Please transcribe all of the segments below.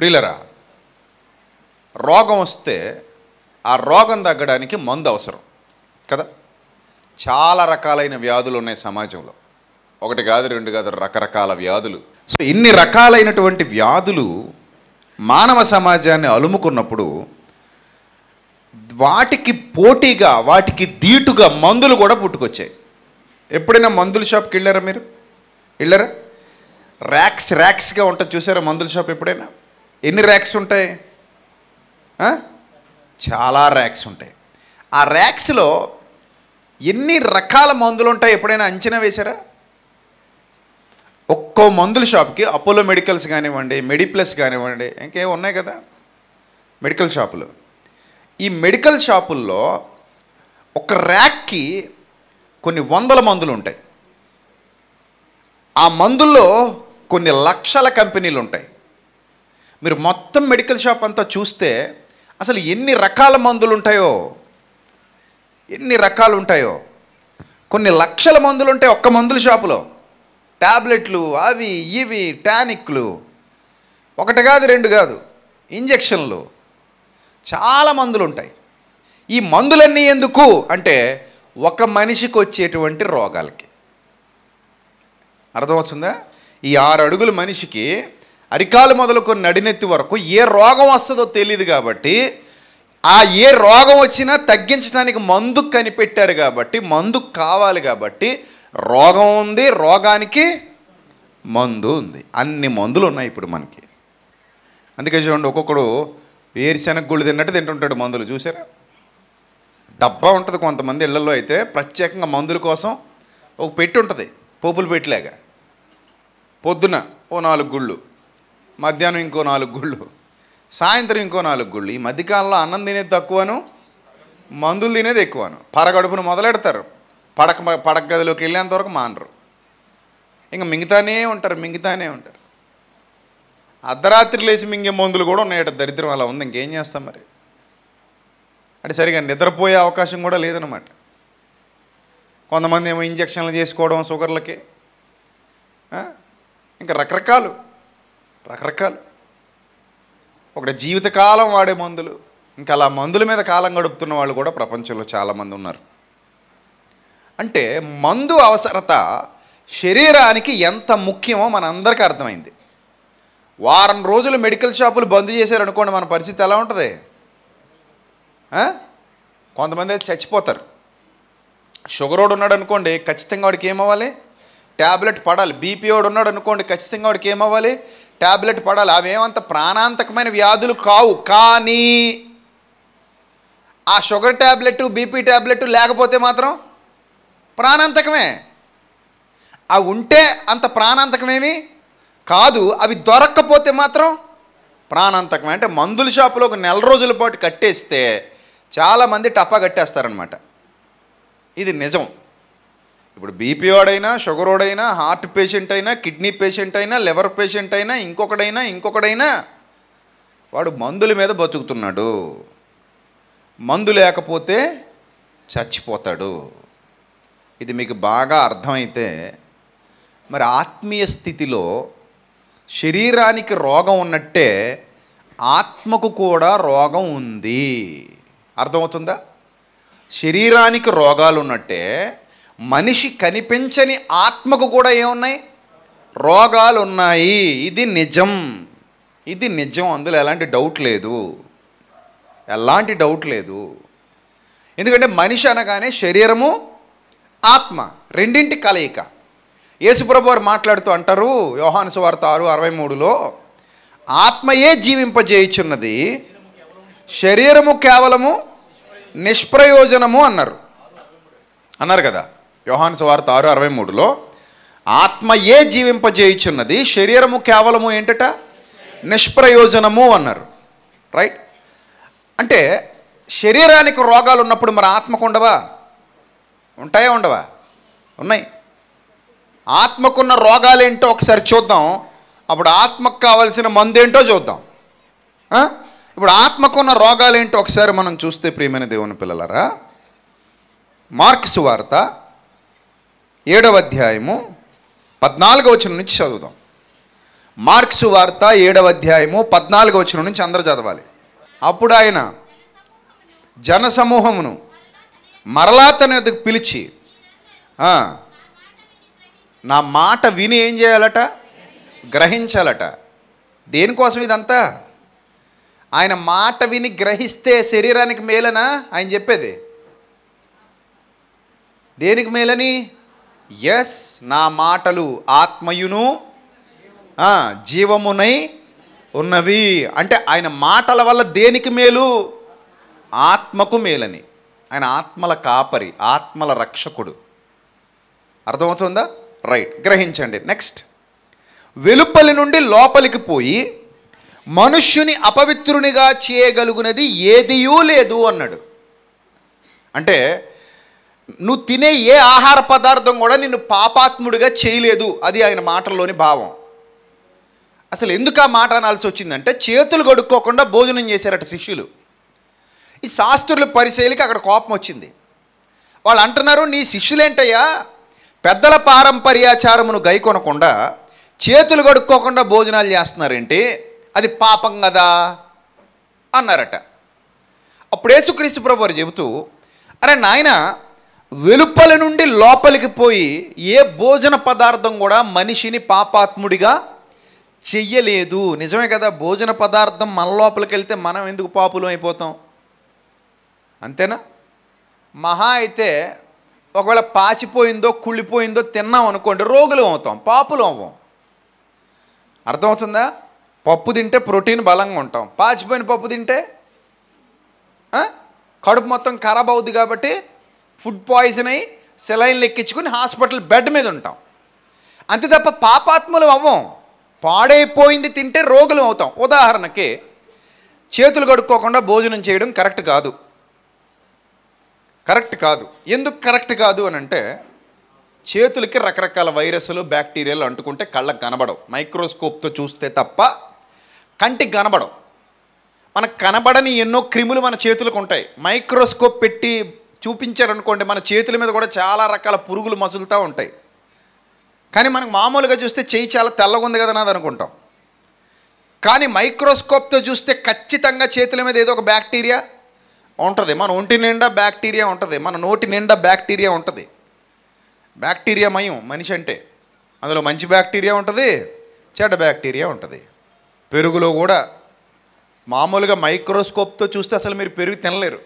ప్రియులరా రోగం వస్తే ఆ రోగం తగ్గడానికి మందు అవసరం కదా చాలా రకాలైన వ్యాధులు ఉన్నాయి సమాజంలో ఒకటి కాదు రెండు కాదు రకరకాల వ్యాధులు సో ఇన్ని రకాలైనటువంటి వ్యాధులు మానవ సమాజాన్ని అలుముకున్నప్పుడు వాటికి పోటీగా వాటికి దీటుగా మందులు కూడా పుట్టుకొచ్చాయి ఎప్పుడైనా మందుల షాప్కి వెళ్ళారా మీరు వెళ్ళారా ర్యాక్స్ ర్యాక్స్గా ఉంటుంది చూసారా మందుల షాప్ ఎప్పుడైనా ఎన్ని ర్యాక్స్ ఉంటాయి చాలా ర్యాక్స్ ఉంటాయి ఆ ర్యాక్స్లో ఎన్ని రకాల మందులు ఉంటాయి ఎప్పుడైనా అంచనా వేశారా ఒక్కో మందుల షాప్కి అపోలో మెడికల్స్ కానివ్వండి మెడిప్లస్ కానివ్వండి ఇంకే ఉన్నాయి కదా మెడికల్ షాపులు ఈ మెడికల్ షాపుల్లో ఒక ర్యాక్కి కొన్ని వందల మందులు ఉంటాయి ఆ మందుల్లో కొన్ని లక్షల కంపెనీలు ఉంటాయి మీరు మొత్తం మెడికల్ షాప్ అంతా చూస్తే అసలు ఎన్ని రకాల మందులు ఉంటాయో ఎన్ని రకాలు ఉంటాయో కొన్ని లక్షల మందులు ఉంటాయి ఒక్క మందుల షాపులో ట్యాబ్లెట్లు అవి ఇవి టానిక్లు ఒకటి కాదు రెండు కాదు ఇంజెక్షన్లు చాలా మందులు ఉంటాయి ఈ మందులన్నీ ఎందుకు అంటే ఒక మనిషికి వచ్చేటువంటి రోగాలకి అర్థమవుతుందా ఈ ఆరు అడుగుల మనిషికి అరికాలు మొదలుకొని నడినెత్తి వరకు ఏ రోగం వస్తుందో తెలియదు కాబట్టి ఆ ఏ రోగం వచ్చినా తగ్గించడానికి మందు కనిపెట్టారు కాబట్టి మందు కావాలి కాబట్టి రోగం ఉంది రోగానికి మందు ఉంది అన్ని మందులు ఉన్నాయి ఇప్పుడు మనకి అందుకే చూడండి ఒక్కొక్కడు వేరుశనగ గుళ్ళు తిన్నట్టు తింటుంటాడు మందులు చూసారా డబ్బా ఉంటుంది కొంతమంది ఇళ్లలో అయితే ప్రత్యేకంగా మందుల కోసం ఒక పెట్టి ఉంటుంది పోపులు పెట్టలేక పొద్దున ఓ నాలుగు గుళ్ళు మధ్యాహ్నం ఇంకో నాలుగు గుళ్ళు సాయంత్రం ఇంకో నాలుగు గుళ్ళు ఈ మధ్యకాలంలో అన్నం తినేది తక్కువను మందులు తినేది ఎక్కువను పరగడుపును మొదలెడతారు పడక పడక గదిలోకి వెళ్ళేంత వరకు మానరు ఇంకా మిగతానే ఉంటారు మిగతానే ఉంటారు అర్ధరాత్రి లేచి మింగే మందులు కూడా ఉన్నాయట దరిద్రం అలా ఉంది ఇంకేం చేస్తాం మరి అంటే సరిగా నిద్రపోయే అవకాశం కూడా లేదనమాట కొంతమంది ఏమో ఇంజక్షన్లు చేసుకోవడం షుగర్లకి ఇంకా రకరకాలు రకరకాలు ఒకటి జీవితకాలం వాడే మందులు ఇంకా అలా మందుల మీద కాలం గడుపుతున్న వాళ్ళు కూడా ప్రపంచంలో చాలామంది ఉన్నారు అంటే మందు అవసరత శరీరానికి ఎంత ముఖ్యమో మనందరికీ అర్థమైంది వారం రోజులు మెడికల్ షాపులు బంద్ చేశారనుకోండి మన పరిస్థితి ఎలా ఉంటుంది కొంతమంది అయితే చచ్చిపోతారు షుగరోడు ఉన్నాడు అనుకోండి ఖచ్చితంగా వాడికి ఏమవ్వాలి ట్యాబ్లెట్ పడాలి బీపీ వాడు ఉన్నాడు అనుకోండి ఖచ్చితంగా వాడికి ఏమవ్వాలి ట్యాబ్లెట్ పడాలి అవేమంత ప్రాణాంతకమైన వ్యాధులు కావు కానీ ఆ షుగర్ ట్యాబ్లెట్ బీపీ ట్యాబ్లెట్ లేకపోతే మాత్రం ప్రాణాంతకమే అవి ఉంటే అంత ప్రాణాంతకమేమి కాదు అవి దొరక్కపోతే మాత్రం ప్రాణాంతకమే అంటే మందుల షాపులో ఒక నెల రోజుల పాటు కట్టేస్తే చాలామంది టపా కట్టేస్తారనమాట ఇది నిజం ఇప్పుడు బీపీ వాడైనా షుగర్ వాడైనా హార్ట్ పేషెంట్ అయినా కిడ్నీ పేషెంట్ అయినా లివర్ పేషెంట్ అయినా ఇంకొకడైనా ఇంకొకడైనా వాడు మందుల మీద బతుకుతున్నాడు మందు లేకపోతే చచ్చిపోతాడు ఇది మీకు బాగా అర్థమైతే మరి ఆత్మీయ స్థితిలో శరీరానికి రోగం ఉన్నట్టే ఆత్మకు కూడా రోగం ఉంది అర్థమవుతుందా శరీరానికి రోగాలు ఉన్నట్టే మనిషి కనిపించని ఆత్మకు కూడా ఏమున్నాయి రోగాలు ఉన్నాయి ఇది నిజం ఇది నిజం అందులో ఎలాంటి డౌట్ లేదు ఎలాంటి డౌట్ లేదు ఎందుకంటే మనిషి అనగానే శరీరము ఆత్మ రెండింటి కలయిక యేసుప్రభు వారు మాట్లాడుతూ అంటారు యోహాను సువార్త ఆరు అరవై మూడులో ఆత్మయే జీవింపజేయుచున్నది శరీరము కేవలము నిష్ప్రయోజనము అన్నారు అన్నారు కదా యోహాన్ వార్త ఆరు అరవై మూడులో ఆత్మయే జీవింపజేయుచున్నది శరీరము కేవలము ఏంటట నిష్ప్రయోజనము అన్నారు రైట్ అంటే శరీరానికి రోగాలు ఉన్నప్పుడు మరి ఆత్మకు ఉండవా ఉంటాయా ఉండవా ఉన్నాయి ఆత్మకున్న రోగాలేంటో ఒకసారి చూద్దాం అప్పుడు ఆత్మకు కావలసిన మందు ఏంటో చూద్దాం ఇప్పుడు ఆత్మకున్న రోగాలేంటో ఒకసారి మనం చూస్తే ప్రియమైన దేవుని పిల్లలరా మార్క్స్ వార్త ఏడవ అధ్యాయము పద్నాలుగో వచనం నుంచి చదువుదాం మార్క్స్ వార్త ఏడవ అధ్యాయము పద్నాలుగో వచనం నుంచి అందరూ చదవాలి అప్పుడు ఆయన జనసమూహమును మరలా తన పిలిచి నా మాట విని ఏం చేయాలట గ్రహించాలట దేనికోసం ఇదంతా ఆయన మాట విని గ్రహిస్తే శరీరానికి మేలనా ఆయన చెప్పేది దేనికి మేలని ఎస్ నా మాటలు ఆత్మయును జీవమునై ఉన్నవి అంటే ఆయన మాటల వల్ల దేనికి మేలు ఆత్మకు మేలని ఆయన ఆత్మల కాపరి ఆత్మల రక్షకుడు అర్థమవుతుందా రైట్ గ్రహించండి నెక్స్ట్ వెలుపలి నుండి లోపలికి పోయి మనుష్యుని అపవిత్రునిగా చేయగలుగునది ఏదియూ లేదు అన్నాడు అంటే నువ్వు తినే ఏ ఆహార పదార్థం కూడా నిన్ను పాపాత్ముడిగా చేయలేదు అది ఆయన మాటల్లోని భావం అసలు ఎందుకు ఆ మాట అనాల్సి వచ్చిందంటే చేతులు కడుక్కోకుండా భోజనం చేశారట శిష్యులు ఈ శాస్త్రుల పరిశైలికి అక్కడ కోపం వచ్చింది వాళ్ళు అంటున్నారు నీ శిష్యులేంటయ్యా పెద్దల పారంపర్యాచారమును గై కొనకుండా చేతులు కడుక్కోకుండా భోజనాలు చేస్తున్నారేంటి అది పాపం కదా అన్నారట అప్పుడు యేసుక్రీస్తు ప్రభు వారు చెబుతూ అరే నాయన వెలుపల నుండి లోపలికి పోయి ఏ భోజన పదార్థం కూడా మనిషిని పాపాత్ముడిగా చెయ్యలేదు నిజమే కదా భోజన పదార్థం మన లోపలికి వెళ్తే మనం ఎందుకు పాపులం అయిపోతాం అంతేనా మహా అయితే ఒకవేళ పాచిపోయిందో కుళ్ళిపోయిందో తిన్నాం అనుకోండి రోగులు అవుతాం పాపులు అవ్వం అర్థమవుతుందా పప్పు తింటే ప్రోటీన్ బలంగా ఉంటాం పాచిపోయిన పప్పు తింటే కడుపు మొత్తం ఖరాబ్ అవుద్ది కాబట్టి ఫుడ్ పాయిజన్ అయ్యి సెలైన్లు ఎక్కించుకుని హాస్పిటల్ బెడ్ మీద ఉంటాం అంతే తప్ప పాపాత్ములు అవ్వం పాడైపోయింది తింటే రోగులు అవుతాం ఉదాహరణకి చేతులు కడుక్కోకుండా భోజనం చేయడం కరెక్ట్ కాదు కరెక్ట్ కాదు ఎందుకు కరెక్ట్ కాదు అని అంటే చేతులకి రకరకాల వైరస్లు బ్యాక్టీరియాలు అంటుకుంటే కళ్ళకు కనబడవు మైక్రోస్కోప్తో చూస్తే తప్ప కంటికి కనబడవు మనకు కనబడని ఎన్నో క్రిములు మన చేతులకు ఉంటాయి మైక్రోస్కోప్ పెట్టి చూపించారనుకోండి మన చేతుల మీద కూడా చాలా రకాల పురుగులు మసులుతూ ఉంటాయి కానీ మనకు మామూలుగా చూస్తే చేయి చాలా తెల్లగా ఉంది కదా అది అనుకుంటాం కానీ మైక్రోస్కోప్తో చూస్తే ఖచ్చితంగా చేతుల మీద ఏదో ఒక బ్యాక్టీరియా ఉంటుంది మన ఒంటి నిండా బ్యాక్టీరియా ఉంటుంది మన నోటి నిండా బ్యాక్టీరియా ఉంటుంది బ్యాక్టీరియా మయం మనిషి అంటే అందులో మంచి బ్యాక్టీరియా ఉంటుంది చెడ్డ బ్యాక్టీరియా ఉంటుంది పెరుగులో కూడా మామూలుగా మైక్రోస్కోప్తో చూస్తే అసలు మీరు పెరుగు తినలేరు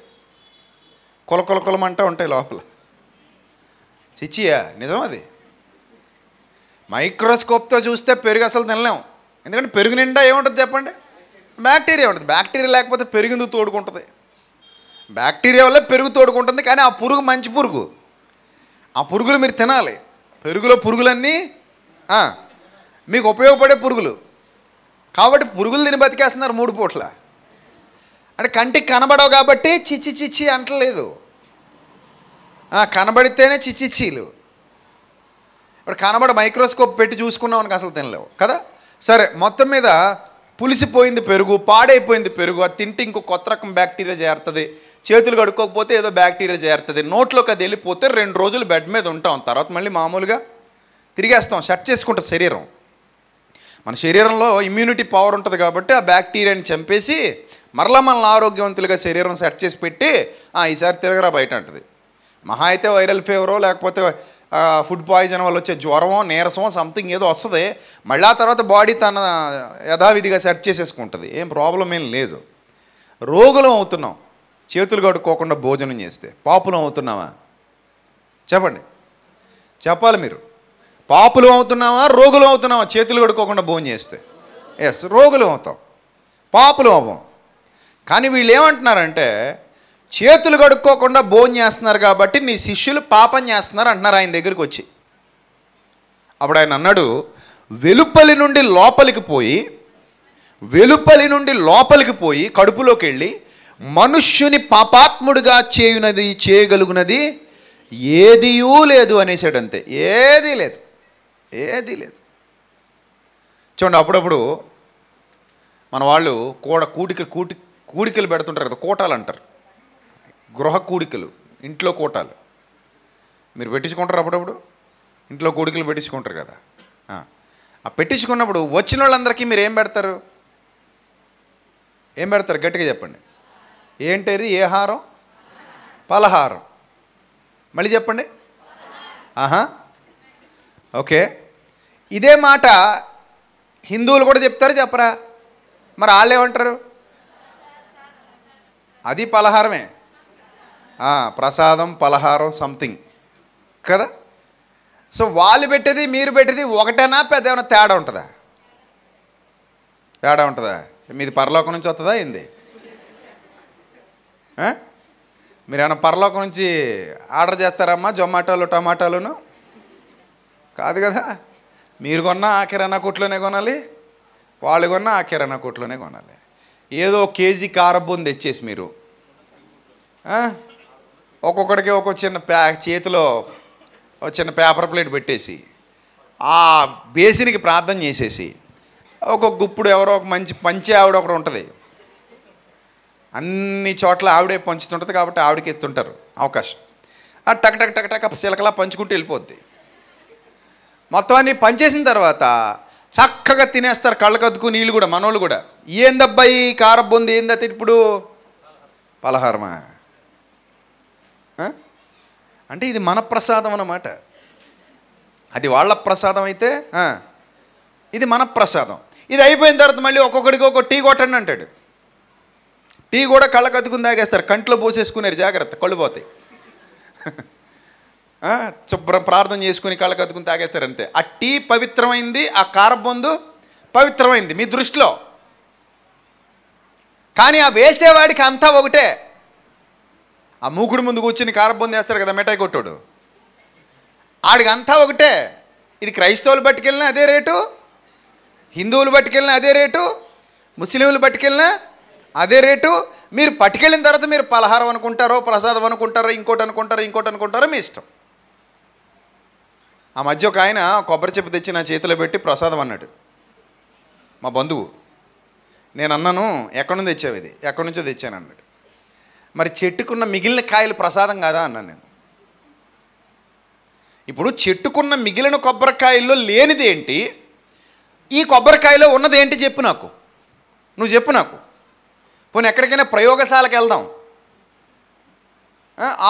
కుల కుల కులమంటూ ఉంటాయి లోపల చిచ్చియా నిజం అది మైక్రోస్కోప్తో చూస్తే పెరుగు అసలు తినలేము ఎందుకంటే పెరుగు నిండా ఏముంటుంది చెప్పండి బ్యాక్టీరియా ఉంటుంది బ్యాక్టీరియా లేకపోతే పెరుగుందు తోడుకుంటుంది బ్యాక్టీరియా వల్ల పెరుగు తోడుకుంటుంది కానీ ఆ పురుగు మంచి పురుగు ఆ పురుగులు మీరు తినాలి పెరుగులో పురుగులన్నీ మీకు ఉపయోగపడే పురుగులు కాబట్టి పురుగులు తిని బతికేస్తున్నారు మూడు పూట్ల అంటే కంటికి కనబడవు కాబట్టి చిచ్చి చిచ్చి అంటలేదు కనబడితేనే చిచ్చిచ్చీలు ఇప్పుడు కనబడ మైక్రోస్కోప్ పెట్టి చూసుకున్నాం అని అసలు తినలేవు కదా సరే మొత్తం మీద పులిసిపోయింది పెరుగు పాడైపోయింది పెరుగు అది తింటే ఇంకో కొత్త రకం బ్యాక్టీరియా చేరుతుంది చేతులు కడుక్కోకపోతే ఏదో బ్యాక్టీరియా చేరుతుంది నోట్లోకి అది వెళ్ళిపోతే రెండు రోజులు బెడ్ మీద ఉంటాం తర్వాత మళ్ళీ మామూలుగా తిరిగేస్తాం షట్ చేసుకుంటుంది శరీరం మన శరీరంలో ఇమ్యూనిటీ పవర్ ఉంటుంది కాబట్టి ఆ బ్యాక్టీరియాని చంపేసి మరలా మనల్ని ఆరోగ్యవంతులుగా శరీరం సెట్ చేసి పెట్టి ఈసారి తిరగరా బయట అంటది మహా అయితే వైరల్ ఫీవరో లేకపోతే ఫుడ్ పాయిజన్ వల్ల వచ్చే జ్వరమో నీరసమో సంథింగ్ ఏదో వస్తుంది మళ్ళీ ఆ తర్వాత బాడీ తన యథావిధిగా సెట్ చేసేసుకుంటుంది ఏం ప్రాబ్లం ఏం లేదు రోగులం అవుతున్నాం చేతులు కడుక్కోకుండా భోజనం చేస్తే పాపులం అవుతున్నామా చెప్పండి చెప్పాలి మీరు పాపులు అవుతున్నావా రోగులు అవుతున్నావా చేతులు కడుక్కోకుండా భోజనం చేస్తే ఎస్ రోగులు అవుతాం పాపులు అవ్వం కానీ వీళ్ళు ఏమంటున్నారంటే చేతులు కడుక్కోకుండా భోజనం చేస్తున్నారు కాబట్టి నీ శిష్యులు పాపం చేస్తున్నారు అంటున్నారు ఆయన దగ్గరికి వచ్చి అప్పుడు ఆయన అన్నాడు వెలుపలి నుండి లోపలికి పోయి వెలుపలి నుండి లోపలికి పోయి కడుపులోకి వెళ్ళి మనుష్యుని పాపాత్ముడిగా చేయునది చేయగలుగునది ఏదియూ లేదు అనేసాడు అంతే ఏదీ లేదు ఏదీ లేదు చూడండి అప్పుడప్పుడు మన వాళ్ళు కూడ కూటికి కూటి కూడికలు పెడుతుంటారు కదా కోటాలు అంటారు గృహ కూడికలు ఇంట్లో కోటాలు మీరు పెట్టించుకుంటారు అప్పుడప్పుడు ఇంట్లో కూడికలు పెట్టించుకుంటారు కదా ఆ పెట్టించుకున్నప్పుడు వచ్చిన వాళ్ళందరికీ మీరు ఏం పెడతారు ఏం పెడతారు గట్టిగా చెప్పండి ఏంటది ఏ హారం పలహారం మళ్ళీ చెప్పండి ఆహా ఓకే ఇదే మాట హిందువులు కూడా చెప్తారు చెప్పరా మరి వాళ్ళు ఏమంటారు అది పలహారమే ప్రసాదం పలహారం సంథింగ్ కదా సో వాళ్ళు పెట్టేది మీరు పెట్టేది ఒకటేనా పెద్ద ఏమైనా తేడా ఉంటుందా తేడా ఉంటుందా మీది పరలోకం నుంచి వస్తుందా ఏంది మీరు ఏమైనా పరలోకం నుంచి ఆర్డర్ చేస్తారమ్మా జొమాటోలు టమాటాలును కాదు కదా మీరు కొన్నా ఆ కిరాణా కొట్లోనే కొనాలి వాళ్ళు కొన్నా ఆ కిరాణా కొట్లోనే కొనాలి ఏదో కేజీ కారబొంది తెచ్చేసి మీరు ఒక్కొక్కడికి ఒక్కొక్క చిన్న ప్యా చేతిలో ఒక చిన్న పేపర్ ప్లేట్ పెట్టేసి ఆ బేసిన్కి ప్రార్థన చేసేసి ఒక గుప్పుడు ఎవరో ఒక మంచి పంచే ఆవిడ ఒకటి ఉంటుంది అన్ని చోట్ల ఆవిడే పంచుతుంటుంది కాబట్టి ఆవిడకి ఎత్తుంటారు అవకాశం ఆ టక్ టక్ టక్ టక్ శిలకలా పంచుకుంటూ వెళ్ళిపోద్ది మొత్తం అన్నీ పంచేసిన తర్వాత చక్కగా తినేస్తారు కళ్ళకద్దుకు నీళ్ళు కూడా మనోళ్ళు కూడా ఏందబ్బాయి కారబ్బొంది ఏందతి ఇప్పుడు పలహారమా అంటే ఇది మన ప్రసాదం అన్నమాట అది వాళ్ళ ప్రసాదం అయితే ఇది మన ప్రసాదం ఇది అయిపోయిన తర్వాత మళ్ళీ ఒక్కొక్కడికి ఒక్కొక్క టీ కొట్టండి అంటాడు టీ కూడా కళ్ళకద్దుకుని తాగేస్తారు కంట్లో పోసేసుకున్నారు జాగ్రత్త కళ్ళు పోతాయి శుభ్రం ప్రార్థన చేసుకుని కాళ్ళ కదుకుని తాగేస్తారంతే ఆ టీ పవిత్రమైంది ఆ కారబొందు పవిత్రమైంది మీ దృష్టిలో కానీ ఆ వేసేవాడికి అంతా ఒకటే ఆ మూకుడు ముందు కూర్చుని కారబొందు వేస్తారు కదా మిఠాయి కొట్టాడు ఆడికి అంతా ఒకటే ఇది క్రైస్తవులు పట్టుకెళ్ళినా అదే రేటు హిందువులు పట్టుకెళ్ళినా అదే రేటు ముస్లింలు పట్టుకెళ్ళినా అదే రేటు మీరు పట్టుకెళ్ళిన తర్వాత మీరు పలహారం అనుకుంటారో ప్రసాదం అనుకుంటారో ఇంకోటి అనుకుంటారో ఇంకోటి అనుకుంటారో మీ ఇష్టం ఆ మధ్య ఒక ఆయన కొబ్బరి చెప్పు తెచ్చి నా చేతిలో పెట్టి ప్రసాదం అన్నాడు మా బంధువు నేను అన్నాను ఎక్కడి నుంచి తెచ్చావు ఇది ఎక్కడి నుంచో తెచ్చాను అన్నాడు మరి చెట్టుకున్న మిగిలిన కాయలు ప్రసాదం కాదా అన్నాను నేను ఇప్పుడు చెట్టుకున్న మిగిలిన కొబ్బరికాయల్లో లేనిది ఏంటి ఈ కొబ్బరికాయలో ఉన్నది ఏంటి చెప్పు నాకు నువ్వు చెప్పు నాకు పోనీ ఎక్కడికైనా ప్రయోగశాలకు వెళ్దాం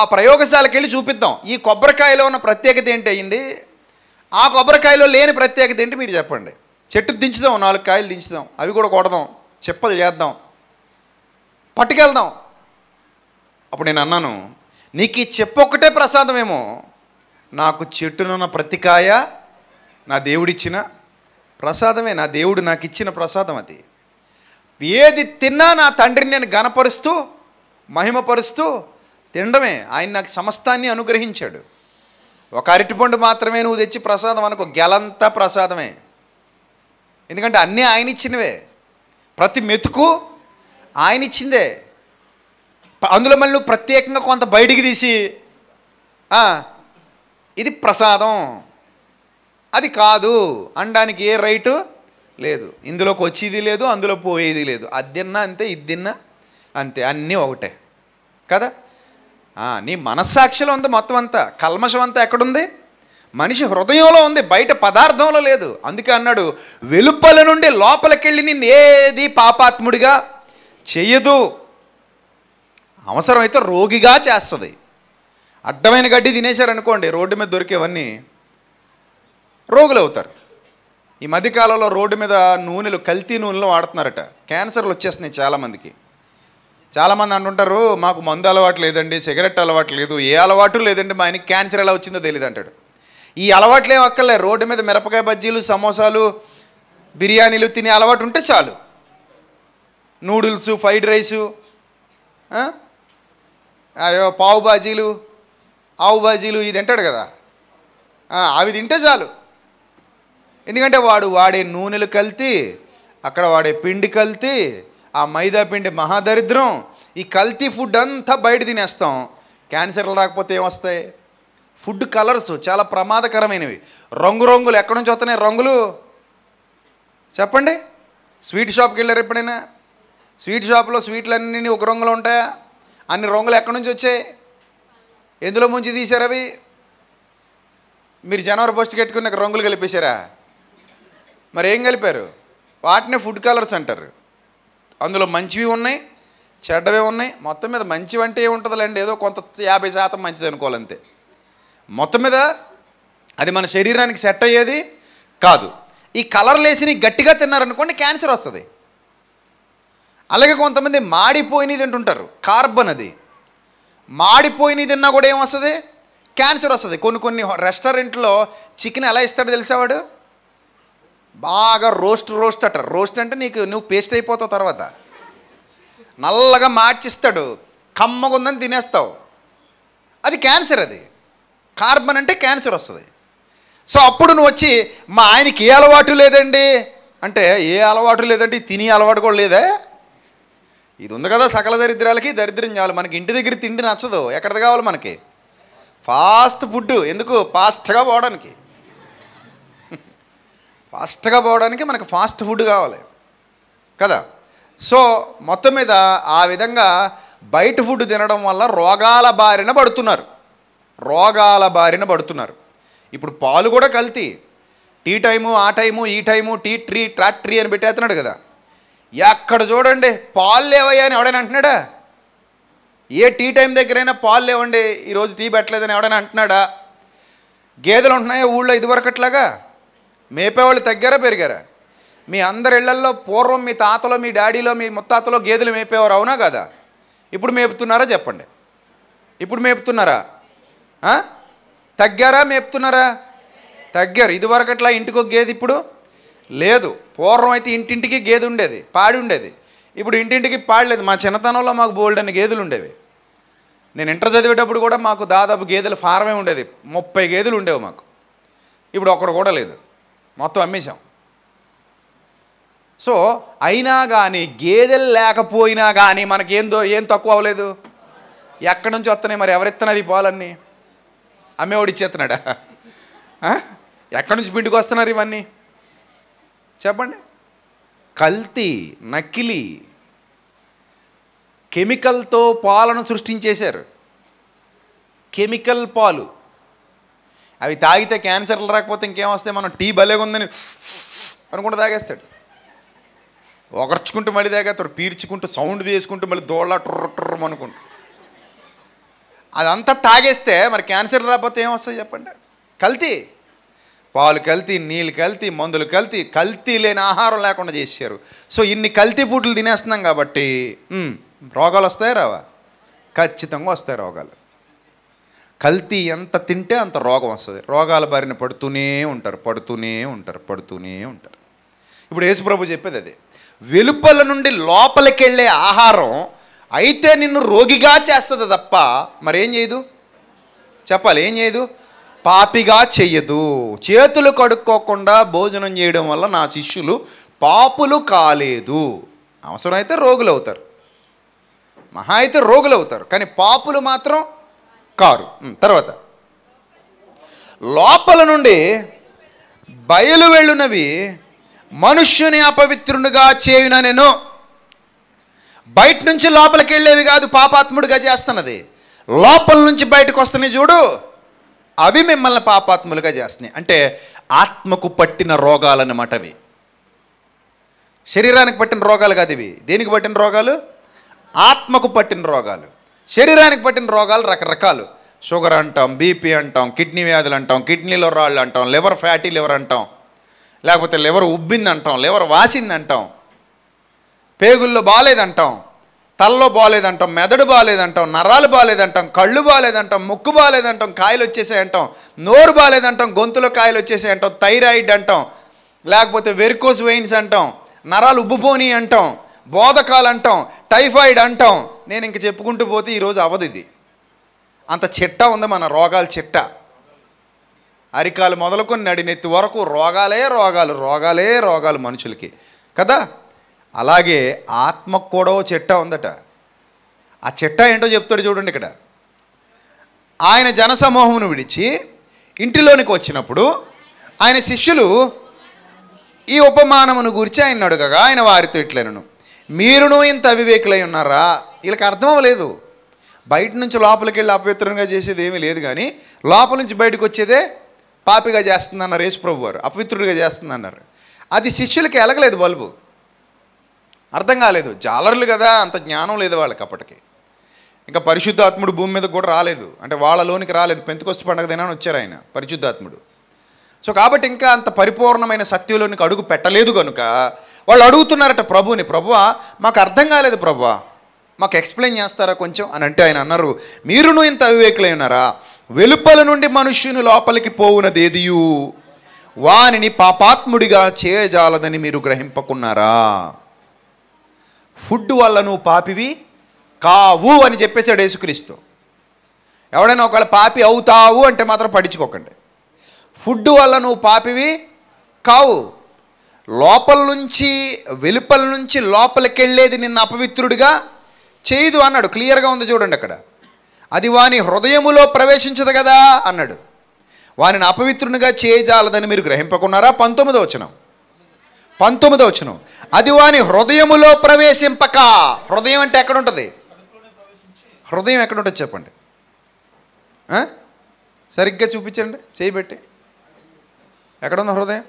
ఆ ప్రయోగశాలకు వెళ్ళి చూపిద్దాం ఈ కొబ్బరికాయలో ఉన్న ప్రత్యేకత ఏంటి అయ్యండి ఆ కొబ్బరికాయలో లేని ప్రత్యేకత ఏంటి మీరు చెప్పండి చెట్టు దించుదాం నాలుగు కాయలు దించుదాం అవి కూడా కొడదాం చెప్పలు చేద్దాం పట్టుకెళ్దాం అప్పుడు నేను అన్నాను నీకు ఈ చెప్పు ఒక్కటే ప్రసాదమేమో నాకు చెట్టునున్న ప్రతికాయ నా దేవుడిచ్చిన ప్రసాదమే నా దేవుడు నాకు ఇచ్చిన ప్రసాదం అది ఏది తిన్నా నా తండ్రిని నేను గనపరుస్తూ మహిమపరుస్తూ తినడమే ఆయన నాకు సమస్తాన్ని అనుగ్రహించాడు ఒక అరటిపండు మాత్రమే నువ్వు తెచ్చి ప్రసాదం అనుకో గెలంతా ప్రసాదమే ఎందుకంటే అన్నీ ఆయన ఇచ్చినవే ప్రతి మెతుకు ఆయన ఇచ్చిందే అందులో మళ్ళీ నువ్వు ప్రత్యేకంగా కొంత బయటికి తీసి ఇది ప్రసాదం అది కాదు అనడానికి ఏ రైటు లేదు ఇందులోకి వచ్చేది లేదు అందులో పోయేది లేదు అదిన్నా అంతే ఇదిన్నా అంతే అన్నీ ఒకటే కదా నీ మనస్సాక్షిలో ఉంది మొత్తం అంతా కల్మషం అంతా ఎక్కడుంది మనిషి హృదయంలో ఉంది బయట పదార్థంలో లేదు అందుకే అన్నాడు వెలుపల నుండి లోపలికెళ్ళి నిన్ను ఏది పాపాత్ముడిగా చేయదు అవసరమైతే రోగిగా చేస్తుంది అడ్డమైన గడ్డి తినేశారనుకోండి రోడ్డు మీద దొరికేవన్నీ రోగులు అవుతారు ఈ మధ్యకాలంలో రోడ్డు మీద నూనెలు కల్తీ నూనెలు వాడుతున్నారట క్యాన్సర్లు వచ్చేస్తున్నాయి చాలామందికి చాలామంది అంటుంటారు మాకు మందు అలవాటు లేదండి సిగరెట్ అలవాటు లేదు ఏ అలవాటు లేదండి మా ఆయనకి క్యాన్సర్ ఎలా వచ్చిందో తెలియదు అంటాడు ఈ అలవాట్లు అలవాట్లేం అక్కర్లే రోడ్డు మీద మిరపకాయ బజ్జీలు సమోసాలు బిర్యానీలు తినే అలవాటు ఉంటే చాలు నూడిల్సు ఫ్రైడ్ రైసు పావు బాజీలు ఆవు బాజీలు ఇది తింటాడు కదా అవి తింటే చాలు ఎందుకంటే వాడు వాడే నూనెలు కల్తీ అక్కడ వాడే పిండి కలిపి ఆ మైదా పిండి మహాదరిద్రం ఈ కల్తీ ఫుడ్ అంతా బయట తినేస్తాం క్యాన్సర్లు రాకపోతే ఏమొస్తాయి ఫుడ్ కలర్స్ చాలా ప్రమాదకరమైనవి రంగు రంగులు ఎక్కడి నుంచి వస్తున్నాయి రంగులు చెప్పండి స్వీట్ షాప్కి వెళ్ళారు ఎప్పుడైనా స్వీట్ షాప్లో స్వీట్లు అన్నీ ఒక రంగులు ఉంటాయా అన్ని రంగులు ఎక్కడి నుంచి వచ్చాయి ఎందులో ముంచి తీశారు అవి మీరు జనవరి ఫస్ట్ కట్టుకున్నాక రంగులు కలిపేశారా మరి ఏం కలిపారు వాటినే ఫుడ్ కలర్స్ అంటారు అందులో మంచివి ఉన్నాయి చెడ్డవే ఉన్నాయి మొత్తం మీద మంచి అంటే ఏముంటుందిలేండి ఏదో కొంత యాభై శాతం మంచిది అనుకోవాలంతే మొత్తం మీద అది మన శరీరానికి సెట్ అయ్యేది కాదు ఈ కలర్లు వేసి గట్టిగా తిన్నారనుకోండి క్యాన్సర్ వస్తుంది అలాగే కొంతమంది మాడిపోయినవి తింటుంటారు కార్బన్ అది మాడిపోయినవి తిన్నా కూడా ఏమొస్తుంది క్యాన్సర్ వస్తుంది కొన్ని కొన్ని రెస్టారెంట్లో చికెన్ ఎలా ఇస్తాడో తెలిసేవాడు బాగా రోస్ట్ రోస్ట్ అట రోస్ట్ అంటే నీకు నువ్వు పేస్ట్ అయిపోతావు తర్వాత నల్లగా మార్చిస్తాడు కమ్మగుందని తినేస్తావు అది క్యాన్సర్ అది కార్బన్ అంటే క్యాన్సర్ వస్తుంది సో అప్పుడు నువ్వు వచ్చి మా ఆయనకి ఏ అలవాటు లేదండి అంటే ఏ అలవాటు లేదండి తినే అలవాటు కూడా లేదే ఇది ఉంది కదా సకల దరిద్రాలకి దరిద్రం చాలు మనకి ఇంటి దగ్గర తిండి నచ్చదు ఎక్కడిది కావాలి మనకి ఫాస్ట్ ఫుడ్ ఎందుకు ఫాస్ట్గా పోవడానికి ఫాస్ట్గా పోవడానికి మనకు ఫాస్ట్ ఫుడ్ కావాలి కదా సో మొత్తం మీద ఆ విధంగా బయట ఫుడ్ తినడం వల్ల రోగాల బారిన పడుతున్నారు రోగాల బారిన పడుతున్నారు ఇప్పుడు పాలు కూడా కల్తీ టీ టైము ఆ టైము ఈ time tea tree track tree అని పెట్టేస్తున్నాడు కదా ఎక్కడ చూడండి పాలు లేవయ్యా అని ఎవడైనా అంటున్నాడా ఏ టీ టైం దగ్గరైనా పాలు లేవండి ఈరోజు టీ పెట్టలేదని ఎవడైనా అంటున్నాడా గేదెలు ఉంటున్నాయా ఊళ్ళో ఇదివరకట్లాగా మేపేవాళ్ళు తగ్గారా పెరిగారా మీ అందరి ఇళ్లల్లో పూర్వం మీ తాతలో మీ డాడీలో మీ ముత్తాతలో గేదెలు మేపేవారు అవునా కదా ఇప్పుడు మేపుతున్నారా చెప్పండి ఇప్పుడు మేపుతున్నారా తగ్గారా మేపుతున్నారా తగ్గారు ఇదివరకట్లా ఇంటికి ఒక గేది ఇప్పుడు లేదు పూర్వం అయితే ఇంటింటికి గేదె ఉండేది పాడి ఉండేది ఇప్పుడు ఇంటింటికి పాడలేదు మా చిన్నతనంలో మాకు బోల్డ్ గేదెలు ఉండేవి నేను ఇంటర్ చదివేటప్పుడు కూడా మాకు దాదాపు గేదెలు ఫారమే ఉండేది ముప్పై గేదెలు ఉండేవి మాకు ఇప్పుడు ఒక్కడు కూడా లేదు మొత్తం అమ్మేశాం సో అయినా కానీ గేదెలు లేకపోయినా కానీ మనకేందో ఏం తక్కువ అవ్వలేదు ఎక్కడి నుంచి వస్తున్నాయి మరి ఎవరెత్తున్నారు ఈ పాలన్నీ అమ్మేవాడు ఇచ్చేస్తున్నాడా ఎక్కడి నుంచి పిండికి వస్తున్నారు ఇవన్నీ చెప్పండి కల్తీ నకిలీ కెమికల్తో పాలను సృష్టించేశారు కెమికల్ పాలు అవి తాగితే క్యాన్సర్లు రాకపోతే ఇంకేం వస్తాయి మనం టీ భలేగుందని అనుకుంటూ తాగేస్తాడు ఒకర్చుకుంటూ మళ్ళీ తాగేస్తాడు పీల్చుకుంటూ సౌండ్ వేసుకుంటూ మళ్ళీ దోళ్ళ ట్రర్ ట్రర్ అనుకుంటూ అదంతా తాగేస్తే మరి క్యాన్సర్ రాకపోతే ఏమొస్తాయి చెప్పండి కల్తీ పాలు కల్తీ నీళ్ళు కల్తీ మందులు కల్తీ కల్తీ లేని ఆహారం లేకుండా చేశారు సో ఇన్ని కల్తీ పూటలు తినేస్తున్నాం కాబట్టి రోగాలు వస్తాయి రావా ఖచ్చితంగా వస్తాయి రోగాలు కల్తీ ఎంత తింటే అంత రోగం వస్తుంది రోగాల బారిన పడుతూనే ఉంటారు పడుతూనే ఉంటారు పడుతూనే ఉంటారు ఇప్పుడు యేసుప్రభు చెప్పేది అదే వెలుపల నుండి లోపలికెళ్ళే ఆహారం అయితే నిన్ను రోగిగా చేస్తుంది తప్ప మరేం చేయదు చెప్పాలి ఏం చేయదు పాపిగా చెయ్యదు చేతులు కడుక్కోకుండా భోజనం చేయడం వల్ల నా శిష్యులు పాపులు కాలేదు అవసరమైతే రోగులు అవుతారు మహా అయితే రోగులు అవుతారు కానీ పాపులు మాత్రం కారు తర్వాత లోపల నుండి బయలు వెళ్ళునవి మనుష్యుని అపవిత్రునిగా చేయున నేను బయట నుంచి లోపలికి వెళ్ళేవి కాదు పాపాత్ముడిగా చేస్తున్నది లోపల నుంచి బయటకు వస్తున్నాయి చూడు అవి మిమ్మల్ని పాపాత్ములుగా చేస్తున్నాయి అంటే ఆత్మకు పట్టిన రోగాలన్నమాట అవి శరీరానికి పట్టిన రోగాలు కాదు ఇవి దేనికి పట్టిన రోగాలు ఆత్మకు పట్టిన రోగాలు శరీరానికి పట్టిన రోగాలు రకరకాలు షుగర్ అంటాం బీపీ అంటాం కిడ్నీ వ్యాధులు అంటాం కిడ్నీలో రాళ్ళు అంటాం లివర్ ఫ్యాటీ లివర్ అంటాం లేకపోతే లివర్ ఉబ్బింది అంటాం లివర్ వాసింది అంటాం పేగుల్లో బాగాలేదంటాం తలలో బాగాలేదంటాం మెదడు బాగాలేదంటాం నరాలు బాగాలేదంటాం కళ్ళు బాగాలేదంటాం ముక్కు బాగాలేదంటాం కాయలు వచ్చేసాయంటాం నోరు బాగాలేదంటాం గొంతులో కాయలు వచ్చేసాయంటాం థైరాయిడ్ అంటాం లేకపోతే వెరికోస్ వెయిన్స్ అంటాం నరాలు ఉబ్బుపోని అంటాం బోధకాలు అంటాం టైఫాయిడ్ అంటాం నేను ఇంక చెప్పుకుంటూ పోతే ఈరోజు అవ్వదు ఇది అంత చిట్ట ఉంది మన రోగాల చెట్ట అరికాలు మొదలుకొని నడినెత్తి వరకు రోగాలే రోగాలు రోగాలే రోగాలు మనుషులకి కదా అలాగే ఆత్మకు కూడా చెట్ట ఉందట ఆ చెట్ట ఏంటో చెప్తాడు చూడండి ఇక్కడ ఆయన జనసమూహమును విడిచి ఇంటిలోనికి వచ్చినప్పుడు ఆయన శిష్యులు ఈ ఉపమానమును గురించి ఆయన అడుగగా ఆయన వారితో ఇట్లేనను మీరును ఇంత అవివేకులై ఉన్నారా వీళ్ళకి అర్థం అవ్వలేదు బయట నుంచి లోపలికి వెళ్ళి అపవిత్రంగా చేసేది ఏమీ లేదు కానీ లోపల నుంచి బయటకు వచ్చేదే పాపిగా చేస్తుందన్నారు ప్రభు వారు అపవిత్రుడిగా చేస్తుందన్నారు అది శిష్యులకి ఎలగలేదు బల్బు అర్థం కాలేదు జాలర్లు కదా అంత జ్ఞానం లేదు వాళ్ళకి అప్పటికి ఇంకా పరిశుద్ధాత్ముడు భూమి మీద కూడా రాలేదు అంటే వాళ్ళలోనికి రాలేదు పెంతుకొస్తు పండగ దినాన్ని వచ్చారు ఆయన పరిశుద్ధాత్ముడు సో కాబట్టి ఇంకా అంత పరిపూర్ణమైన సత్యంలోనికి అడుగు పెట్టలేదు కనుక వాళ్ళు అడుగుతున్నారట ప్రభుని ప్రభువా మాకు అర్థం కాలేదు ప్రభువా మాకు ఎక్స్ప్లెయిన్ చేస్తారా కొంచెం అని అంటే ఆయన అన్నారు మీరును ఇంత అవివేకులై ఉన్నారా వెలుపల నుండి మనుష్యుని లోపలికి పోవునదేదియు వానిని పాపాత్ముడిగా చేయజాలదని మీరు గ్రహింపకున్నారా ఫుడ్ వల్ల నువ్వు పాపివి కావు అని చెప్పేశాడు యేసుక్రీస్తు ఎవడైనా ఒకవేళ పాపి అవుతావు అంటే మాత్రం పడించుకోకండి ఫుడ్ వల్ల నువ్వు పాపివి కావు లోపల నుంచి వెలుపల నుంచి లోపలికెళ్ళేది నిన్ను అపవిత్రుడిగా చేయదు అన్నాడు క్లియర్గా ఉంది చూడండి అక్కడ అది వాని హృదయములో ప్రవేశించదు కదా అన్నాడు వానిని అపవిత్రునిగా చేయజాలదని మీరు గ్రహింపకున్నారా పంతొమ్మిదో వచనం పంతొమ్మిదో వచనం అది వాని హృదయములో ప్రవేశింపక హృదయం అంటే ఎక్కడ ఉంటుంది హృదయం ఎక్కడ ఉంటుంది చెప్పండి సరిగ్గా చూపించండి ఎక్కడ ఉంది హృదయం